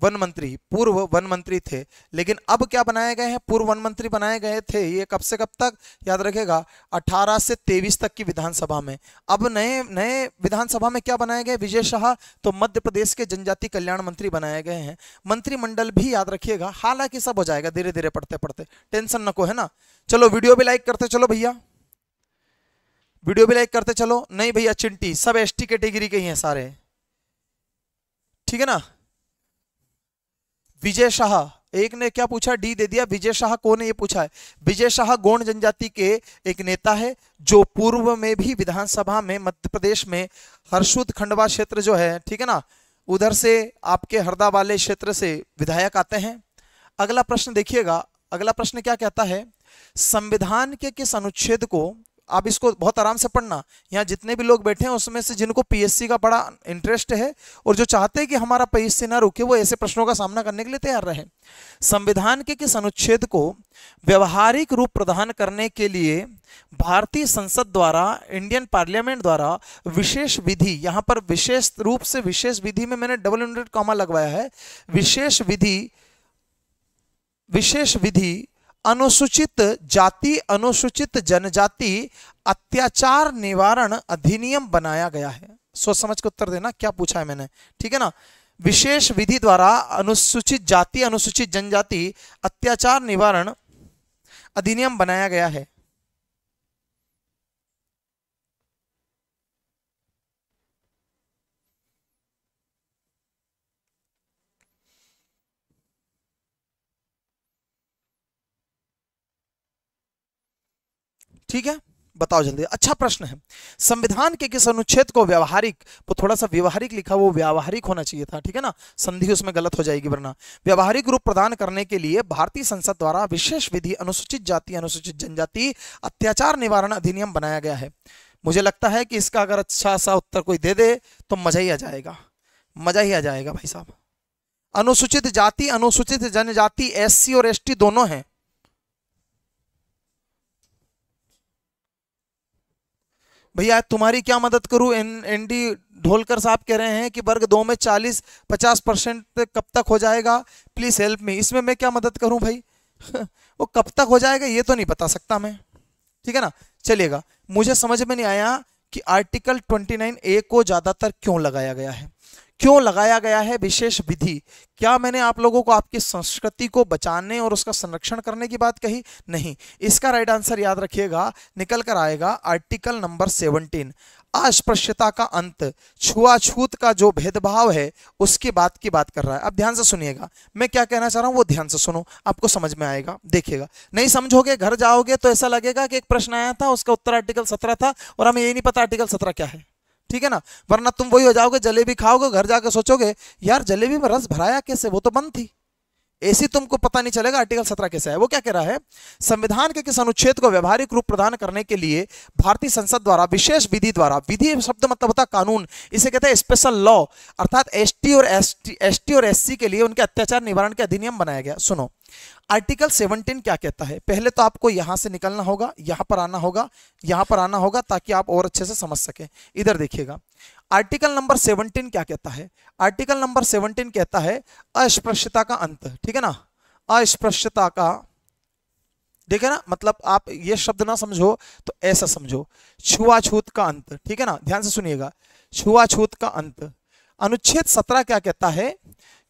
वन मंत्री पूर्व वन मंत्री थे लेकिन अब क्या बनाए गए हैं पूर्व वन मंत्री बनाए गए थे ये कब से कब तक याद रखेगा 18 से 23 तक की विधानसभा में अब नए नए विधानसभा में क्या बनाए गए विजय शाह तो मध्य प्रदेश के जनजाति कल्याण मंत्री बनाए गए हैं मंत्रिमंडल भी याद रखिएगा हालांकि सब हो जाएगा धीरे धीरे पढ़ते पढ़ते टेंशन नको है ना चलो वीडियो भी लाइक करते चलो भैया वीडियो भी लाइक करते चलो नहीं भैया चिंटी सब एसटी कैटेगरी के ही हैं सारे ठीक है ना विजय शाह एक ने क्या पूछा डी दे दिया विजय शाह कौन है ये पूछा है विजय शाह गोंड जनजाति के एक नेता है जो पूर्व में भी विधानसभा में मध्य प्रदेश में हर्षुद खंडवा क्षेत्र जो है ठीक है ना उधर से आपके हरदा वाले क्षेत्र से विधायक आते हैं अगला प्रश्न देखिएगा अगला प्रश्न क्या कहता है संविधान के किस अनुच्छेद को आप इसको बहुत आराम से पढ़ना यहाँ जितने भी लोग बैठे हैं उसमें से जिनको पीएससी का बड़ा इंटरेस्ट है और जो चाहते हैं कि हमारा पीएससी ना रुके वो ऐसे प्रश्नों का सामना करने के लिए तैयार रहे संविधान के किस अनुच्छेद को व्यवहारिक रूप प्रदान करने के लिए भारतीय संसद द्वारा इंडियन पार्लियामेंट द्वारा विशेष विधि यहाँ पर विशेष रूप से विशेष विधि में मैंने डबल हंड्रेड कॉमा लगवाया है विशेष विधि विशेष विधि अनुसूचित जाति अनुसूचित जनजाति अत्याचार निवारण अधिनियम बनाया गया है सोच समझ के उत्तर देना क्या पूछा है मैंने ठीक है ना विशेष विधि द्वारा अनुसूचित जाति अनुसूचित जनजाति अत्याचार निवारण अधिनियम बनाया गया है ठीक है बताओ जल्दी अच्छा प्रश्न है संविधान के किस अनुच्छेद को व्यावहारिक वो थोड़ा सा व्यवहारिक लिखा वो व्यावहारिक होना चाहिए था ठीक है ना संधि उसमें गलत हो जाएगी वरना व्यावहारिक रूप प्रदान करने के लिए भारतीय संसद द्वारा विशेष विधि अनुसूचित जाति अनुसूचित जनजाति अत्याचार निवारण अधिनियम बनाया गया है मुझे लगता है कि इसका अगर अच्छा सा उत्तर कोई दे दे तो मजा ही आ जाएगा मजा ही आ जाएगा भाई साहब अनुसूचित जाति अनुसूचित जनजाति एससी और एस दोनों हैं भैया तुम्हारी क्या मदद करूँ एन एन डी ढोलकर साहब कह रहे हैं कि वर्ग दो में चालीस पचास परसेंट कब तक हो जाएगा प्लीज़ हेल्प मी इसमें मैं क्या मदद करूँ भाई वो कब तक हो जाएगा ये तो नहीं बता सकता मैं ठीक है ना चलिएगा मुझे समझ में नहीं आया कि आर्टिकल नाइन ए को ज़्यादातर क्यों लगाया गया है क्यों लगाया गया है विशेष विधि क्या मैंने आप लोगों को आपकी संस्कृति को बचाने और उसका संरक्षण करने की बात कही नहीं इसका राइट आंसर याद रखिएगा निकल कर आएगा आर्टिकल नंबर सेवनटीन अस्पृश्यता का अंत छुआछूत का जो भेदभाव है उसकी बात की बात कर रहा है अब ध्यान से सुनिएगा मैं क्या कहना चाह रहा हूँ वो ध्यान से सुनो आपको समझ में आएगा देखिएगा नहीं समझोगे घर जाओगे तो ऐसा लगेगा कि एक प्रश्न आया था उसका उत्तर आर्टिकल सत्रह था और हमें यही नहीं पता आर्टिकल सत्रह क्या है ठीक है ना वरना तुम वही हो जाओगे जलेबी खाओगे घर जाके सोचोगे यार जलेबी में रस भराया कैसे वो तो बंद थी ऐसी तुमको पता नहीं चलेगा आर्टिकल सत्रह कैसा है वो क्या कह रहा है संविधान के किस अनुच्छेद को व्यवहारिक रूप प्रदान करने के लिए भारतीय संसद द्वारा विशेष विधि द्वारा विधि शब्द मतलब होता कानून इसे कहते हैं स्पेशल लॉ अर्थात एसटी और एसटी और एससी के लिए उनके अत्याचार निवारण के अधिनियम बनाया गया सुनो आर्टिकल 17 क्या कहता है पहले तो आपको यहां से निकलना होगा यहां पर आना होगा यहां पर आना होगा ताकि आप और अच्छे से समझ सके इधर देखिएगा आर्टिकल नंबर 17 क्या कहता है आर्टिकल नंबर 17 कहता है अस्पृश्यता का अंत ठीक है ना अस्पृश्यता का ठीक है ना मतलब आप ये शब्द ना समझो तो ऐसा समझो छुआछूत का अंत ठीक है ना ध्यान से सुनिएगा छुआछूत का अंत अनुच्छेद सत्रह क्या कहता है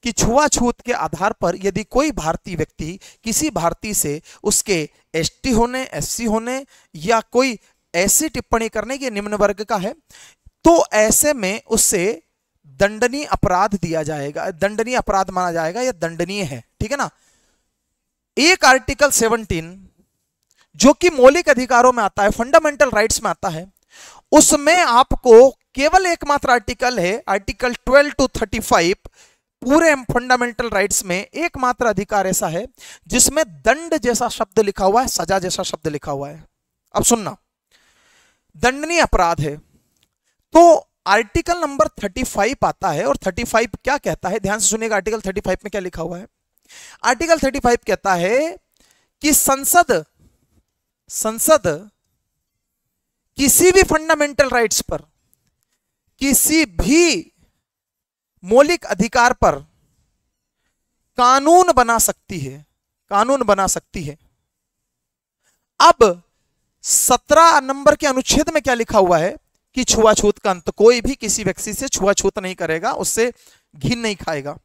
कि छुआछूत के आधार पर यदि कोई भारतीय व्यक्ति किसी भारतीय से उसके एसटी होने एससी होने या कोई ऐसी टिप्पणी करने के निम्न वर्ग का है तो ऐसे में उसे दंडनीय अपराध दिया जाएगा दंडनीय अपराध माना जाएगा या दंडनीय है ठीक है ना एक आर्टिकल 17 जो कि मौलिक अधिकारों में आता है फंडामेंटल राइट्स में आता है उसमें आपको केवल एकमात्र आर्टिकल है आर्टिकल 12 टू 35 पूरे फंडामेंटल राइट्स में एकमात्र अधिकार ऐसा है जिसमें दंड जैसा शब्द लिखा हुआ है सजा जैसा शब्द लिखा हुआ है अब सुनना दंडनीय अपराध है तो आर्टिकल नंबर 35 आता है और 35 क्या कहता है ध्यान से सुनिएगा आर्टिकल 35 में क्या लिखा हुआ है आर्टिकल 35 कहता है कि संसद संसद किसी भी फंडामेंटल राइट्स पर किसी भी मौलिक अधिकार पर कानून बना सकती है कानून बना सकती है अब सत्रह नंबर के अनुच्छेद में क्या लिखा हुआ है कि छुआछूत का अंत कोई भी किसी व्यक्ति से छुआछूत नहीं करेगा उससे घिन नहीं खाएगा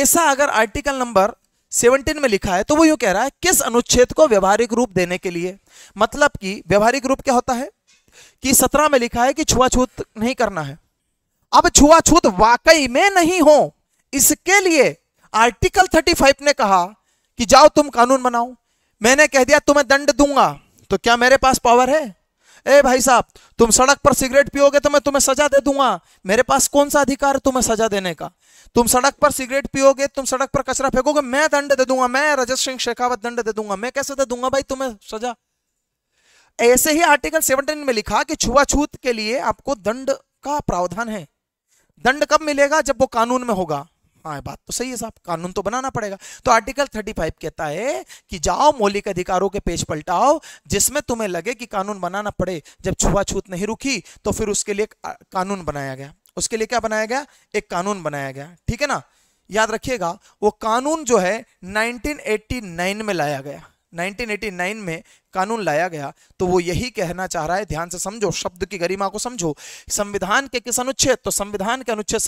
ऐसा अगर आर्टिकल नंबर 17 में लिखा है तो वो यू कह रहा है किस अनुच्छेद को व्यवहारिक रूप देने के लिए मतलब कि व्यवहारिक रूप क्या होता है कि 17 में लिखा है कि छुआछूत नहीं करना है अब छुआछूत वाकई में नहीं हो इसके लिए आर्टिकल 35 ने कहा कि जाओ तुम कानून बनाओ मैंने कह दिया तुम्हें दंड दूंगा तो क्या मेरे पास पावर है ए भाई साहब तुम सड़क पर सिगरेट पियोगे तो मैं तुम्हें सजा दे दूंगा मेरे पास कौन सा अधिकार है तुम्हें सजा देने का तुम सड़क पर सिगरेट पियोगे तुम सड़क पर कचरा फेंकोगे मैं दंड दे दूंगा मैं रजत सिंह शेखावत दंड दे दूंगा मैं कैसे दे दूंगा भाई तुम्हें सजा ऐसे ही आर्टिकल सेवनटीन में लिखा कि छुआछूत के लिए आपको दंड का प्रावधान है दंड कब मिलेगा जब वो कानून में होगा हाँ बात तो सही है साहब कानून तो बनाना पड़ेगा तो आर्टिकल 35 कहता है कि जाओ मौलिक अधिकारों के पेज पलटाओ जिसमें तुम्हें लगे कि कानून बनाना पड़े जब छुआछूत नहीं रुकी तो फिर उसके लिए कानून बनाया गया उसके लिए क्या बनाया गया एक कानून बनाया गया ठीक है ना याद रखिएगा वो कानून जो है 1989 में लाया गया 1989 में कानून लाया गया तो वो यही कहना चाह रहा है ध्यान से समझो शब्द की गरिमा को समझो संविधान के किस अनुच्छेद तो संविधान के अनुच्छेद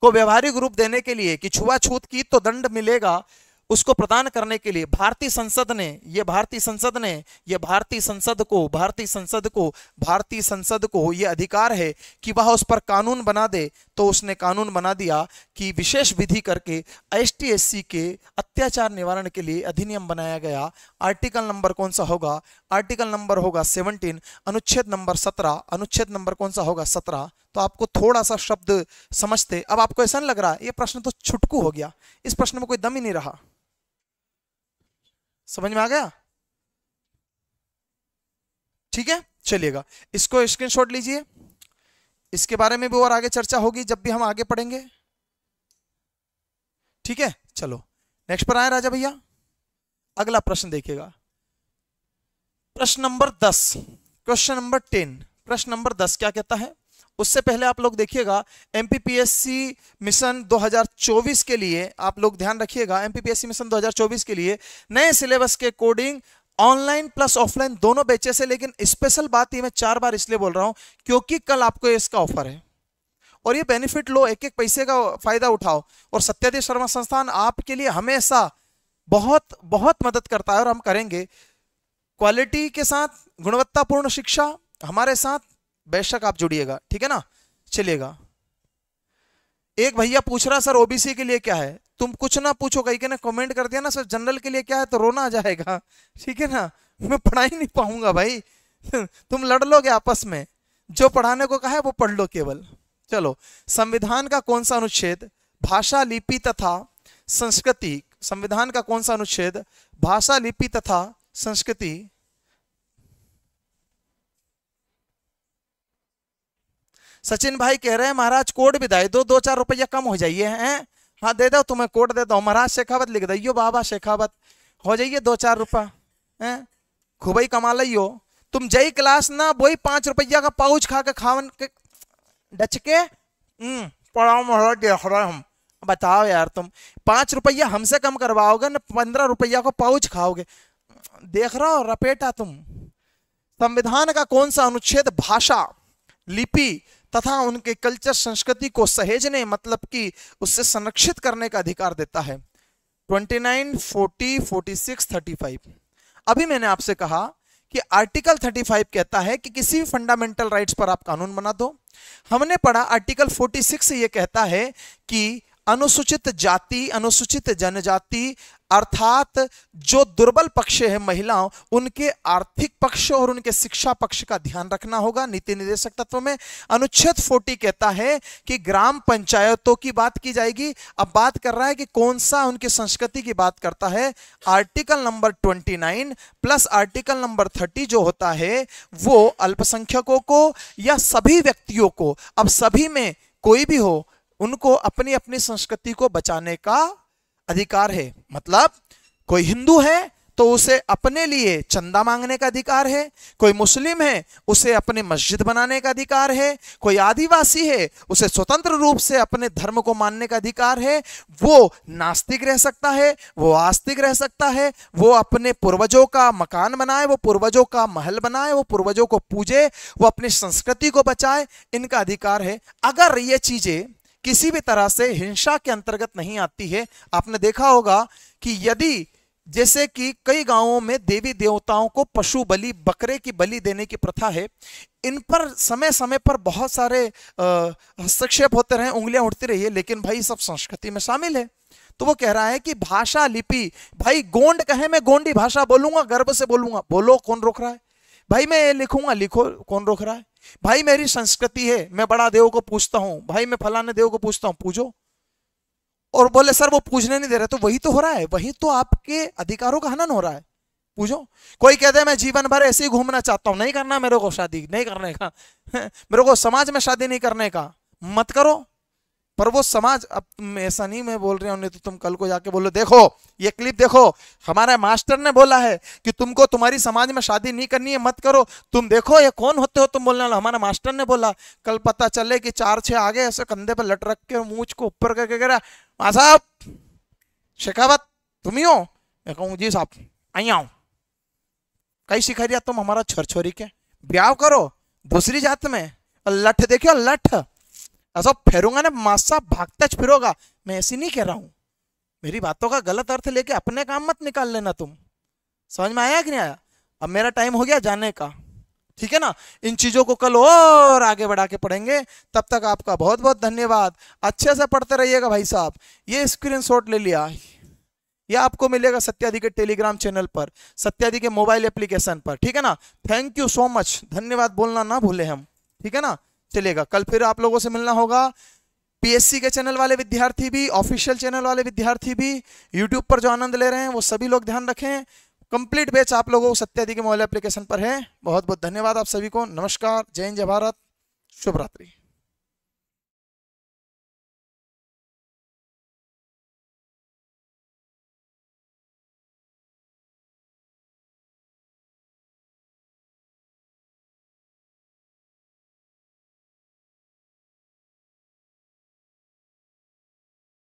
को व्यवहारिक रूप देने के लिए कि छुआछूत की तो दंड मिलेगा उसको प्रदान करने के लिए भारतीय संसद ने ये भारतीय संसद ने ये भारतीय संसद को भारतीय संसद को भारतीय संसद को ये अधिकार है कि वह उस पर कानून बना दे तो उसने कानून बना दिया कि विशेष विधि करके एस के अत्याचार निवारण के लिए अधिनियम बनाया गया आर्टिकल नंबर कौन सा होगा आर्टिकल नंबर होगा सेवनटीन अनुच्छेद नंबर सत्रह अनुच्छेद नंबर कौन सा होगा सत्रह तो आपको थोड़ा सा शब्द समझते अब आपको ऐसा नहीं लग रहा ये प्रश्न तो छुटकू हो गया इस प्रश्न में कोई दम ही नहीं रहा समझ में आ गया ठीक है चलिएगा इसको स्क्रीनशॉट लीजिए इसके बारे में भी और आगे चर्चा होगी जब भी हम आगे पढ़ेंगे ठीक है चलो नेक्स्ट पर आए राजा भैया अगला प्रश्न देखिएगा प्रश्न नंबर दस क्वेश्चन नंबर टेन प्रश्न नंबर दस क्या कहता है उससे पहले आप लोग देखिएगा एम मिशन 2024 के लिए आप लोग ध्यान रखिएगा एम मिशन 2024 के लिए नए सिलेबस के कोडिंग ऑनलाइन प्लस ऑफलाइन दोनों बैचेस है लेकिन स्पेशल बात ये मैं चार बार इसलिए बोल रहा हूँ क्योंकि कल आपको इसका ऑफर है और ये बेनिफिट लो एक एक पैसे का फायदा उठाओ और सत्यादेव शर्मा संस्थान आपके लिए हमेशा बहुत बहुत मदद करता है और हम करेंगे क्वालिटी के साथ गुणवत्तापूर्ण शिक्षा हमारे साथ बेशक आप जुड़िएगा ठीक है ना चलिएगा एक भैया पूछ रहा सर ओबीसी के लिए क्या है तुम कुछ ना पूछो कहीं के ना कमेंट कर दिया ना सर जनरल के लिए क्या है तो रोना आ जाएगा ठीक है ना मैं पढ़ा ही नहीं पाऊंगा भाई तुम लड़ लोगे आपस में जो पढ़ाने को कहा है वो पढ़ लो केवल चलो संविधान का कौन सा अनुच्छेद भाषा लिपि तथा संस्कृति संविधान का कौन सा अनुच्छेद भाषा लिपि तथा संस्कृति सचिन भाई कह रहे हैं महाराज कोड भी दाई दो दो चार रुपया कम हो जाइए हैं हाँ दे दो तुम्हें कोड देता हूँ महाराज शेखावत लिख दियो बाबा शेखावत हो जाइए दो चार रुपया हैं खूबई कमा लियो तुम जई क्लास ना वही पांच रुपया का पाउच खा के खावन के डच के हम्म, पढ़ाओ महाराज देख रहे हम बताओ यार तुम पांच रुपया हमसे कम करवाओगे ना पंद्रह रुपया को पाउच खाओगे देख रहा हो रपेटा तुम संविधान का कौन सा अनुच्छेद भाषा लिपि तथा उनके कल्चर संस्कृति को सहेजने मतलब कि उससे संरक्षित करने का अधिकार देता है 29, 40, 46, 35 अभी मैंने आपसे कहा कि आर्टिकल 35 कहता है कि किसी भी फंडामेंटल राइट्स पर आप कानून बना दो हमने पढ़ा आर्टिकल 46 से ये कहता है कि अनुसूचित जाति अनुसूचित जनजाति अर्थात जो दुर्बल पक्ष है महिलाओं उनके आर्थिक पक्ष और उनके शिक्षा पक्ष का ध्यान रखना होगा नीति निर्देशक तत्व में अनुच्छेद 40 कहता है कि ग्राम पंचायतों की बात की जाएगी अब बात कर रहा है कि कौन सा उनकी संस्कृति की बात करता है article number 29 plus article number 30 जो होता है वो अल्पसंख्यकों को या सभी व्यक्तियों को अब सभी में कोई भी हो उनको अपनी अपनी संस्कृति को बचाने का अधिकार है मतलब कोई हिंदू है तो उसे अपने लिए चंदा मांगने का अधिकार है कोई मुस्लिम है उसे अपनी मस्जिद बनाने का अधिकार है कोई आदिवासी है उसे स्वतंत्र रूप से अपने धर्म को मानने का अधिकार है वो नास्तिक रह सकता है वो आस्तिक रह सकता है वो अपने पूर्वजों का मकान बनाए वो पूर्वजों का महल बनाए वो पूर्वजों को पूजे वो अपनी संस्कृति को बचाए इनका अधिकार है अगर ये चीज़ें किसी भी तरह से हिंसा के अंतर्गत नहीं आती है आपने देखा होगा कि यदि जैसे कि कई गांवों में देवी देवताओं को पशु बलि बकरे की बलि देने की प्रथा है इन पर समय समय पर बहुत सारे हस्तक्षेप होते रहे उंगलियां उठती रही है लेकिन भाई सब संस्कृति में शामिल है तो वो कह रहा है कि भाषा लिपि भाई गोंड कहे मैं गोंडी भाषा बोलूंगा गर्व से बोलूंगा बोलो कौन रोक रहा है भाई मैं ये लिखूंगा लिखो कौन रोक रहा है भाई मेरी संस्कृति है मैं बड़ा देव को पूछता हूं भाई मैं फलाने देव को पूछता हूं पूछो और बोले सर वो पूछने नहीं दे रहे तो वही तो हो रहा है वही तो आपके अधिकारों का हनन हो रहा है पूछो कोई कहते हैं मैं जीवन भर ऐसे ही घूमना चाहता हूँ नहीं करना मेरे को शादी नहीं करने का मेरे को समाज में शादी नहीं करने का मत करो पर वो समाज अब ऐसा नहीं मैं बोल रहा हूँ नहीं तो तुम कल को जाके बोलो देखो ये क्लिप देखो हमारे मास्टर ने बोला है कि तुमको तुम्हारी समाज में शादी नहीं करनी है मत करो तुम देखो ये कौन होते हो तुम बोलने वाला हमारे मास्टर ने बोला कल पता चले कि चार छह आगे ऐसे कंधे पर लट रख के मूछ को ऊपर करके कह रहा साहब शेखावत तुम ही हो मैं कहूँ जी साहब आई आऊ कहीं सिखा दिया तुम हमारा छर छोरी के ब्याह करो दूसरी जात में लठ देखियो लठ ऐसा फेरूंगा ना मासा भागता फिरोगा मैं ऐसी नहीं कह रहा हूं मेरी बातों का गलत अर्थ लेके अपने काम मत निकाल लेना तुम समझ में आया कि नहीं आया अब मेरा टाइम हो गया जाने का ठीक है ना इन चीजों को कल और आगे बढ़ा के पढ़ेंगे तब तक आपका बहुत बहुत धन्यवाद अच्छे से पढ़ते रहिएगा भाई साहब ये स्क्रीन शॉट ले लिया यह आपको मिलेगा सत्याधि के टेलीग्राम चैनल पर सत्याधि के मोबाइल एप्लीकेशन पर ठीक है ना थैंक यू सो मच धन्यवाद बोलना ना भूले हम ठीक है ना चलेगा कल फिर आप लोगों से मिलना होगा पीएससी के चैनल वाले विद्यार्थी भी ऑफिशियल चैनल वाले विद्यार्थी भी यूट्यूब पर जो आनंद ले रहे हैं वो सभी लोग ध्यान रखें कंप्लीट बैच आप लोगों को सत्याधिक के मोबाइल एप्लीकेशन पर है बहुत बहुत धन्यवाद आप सभी को नमस्कार जय हिंद जय भारत शुभरात्रि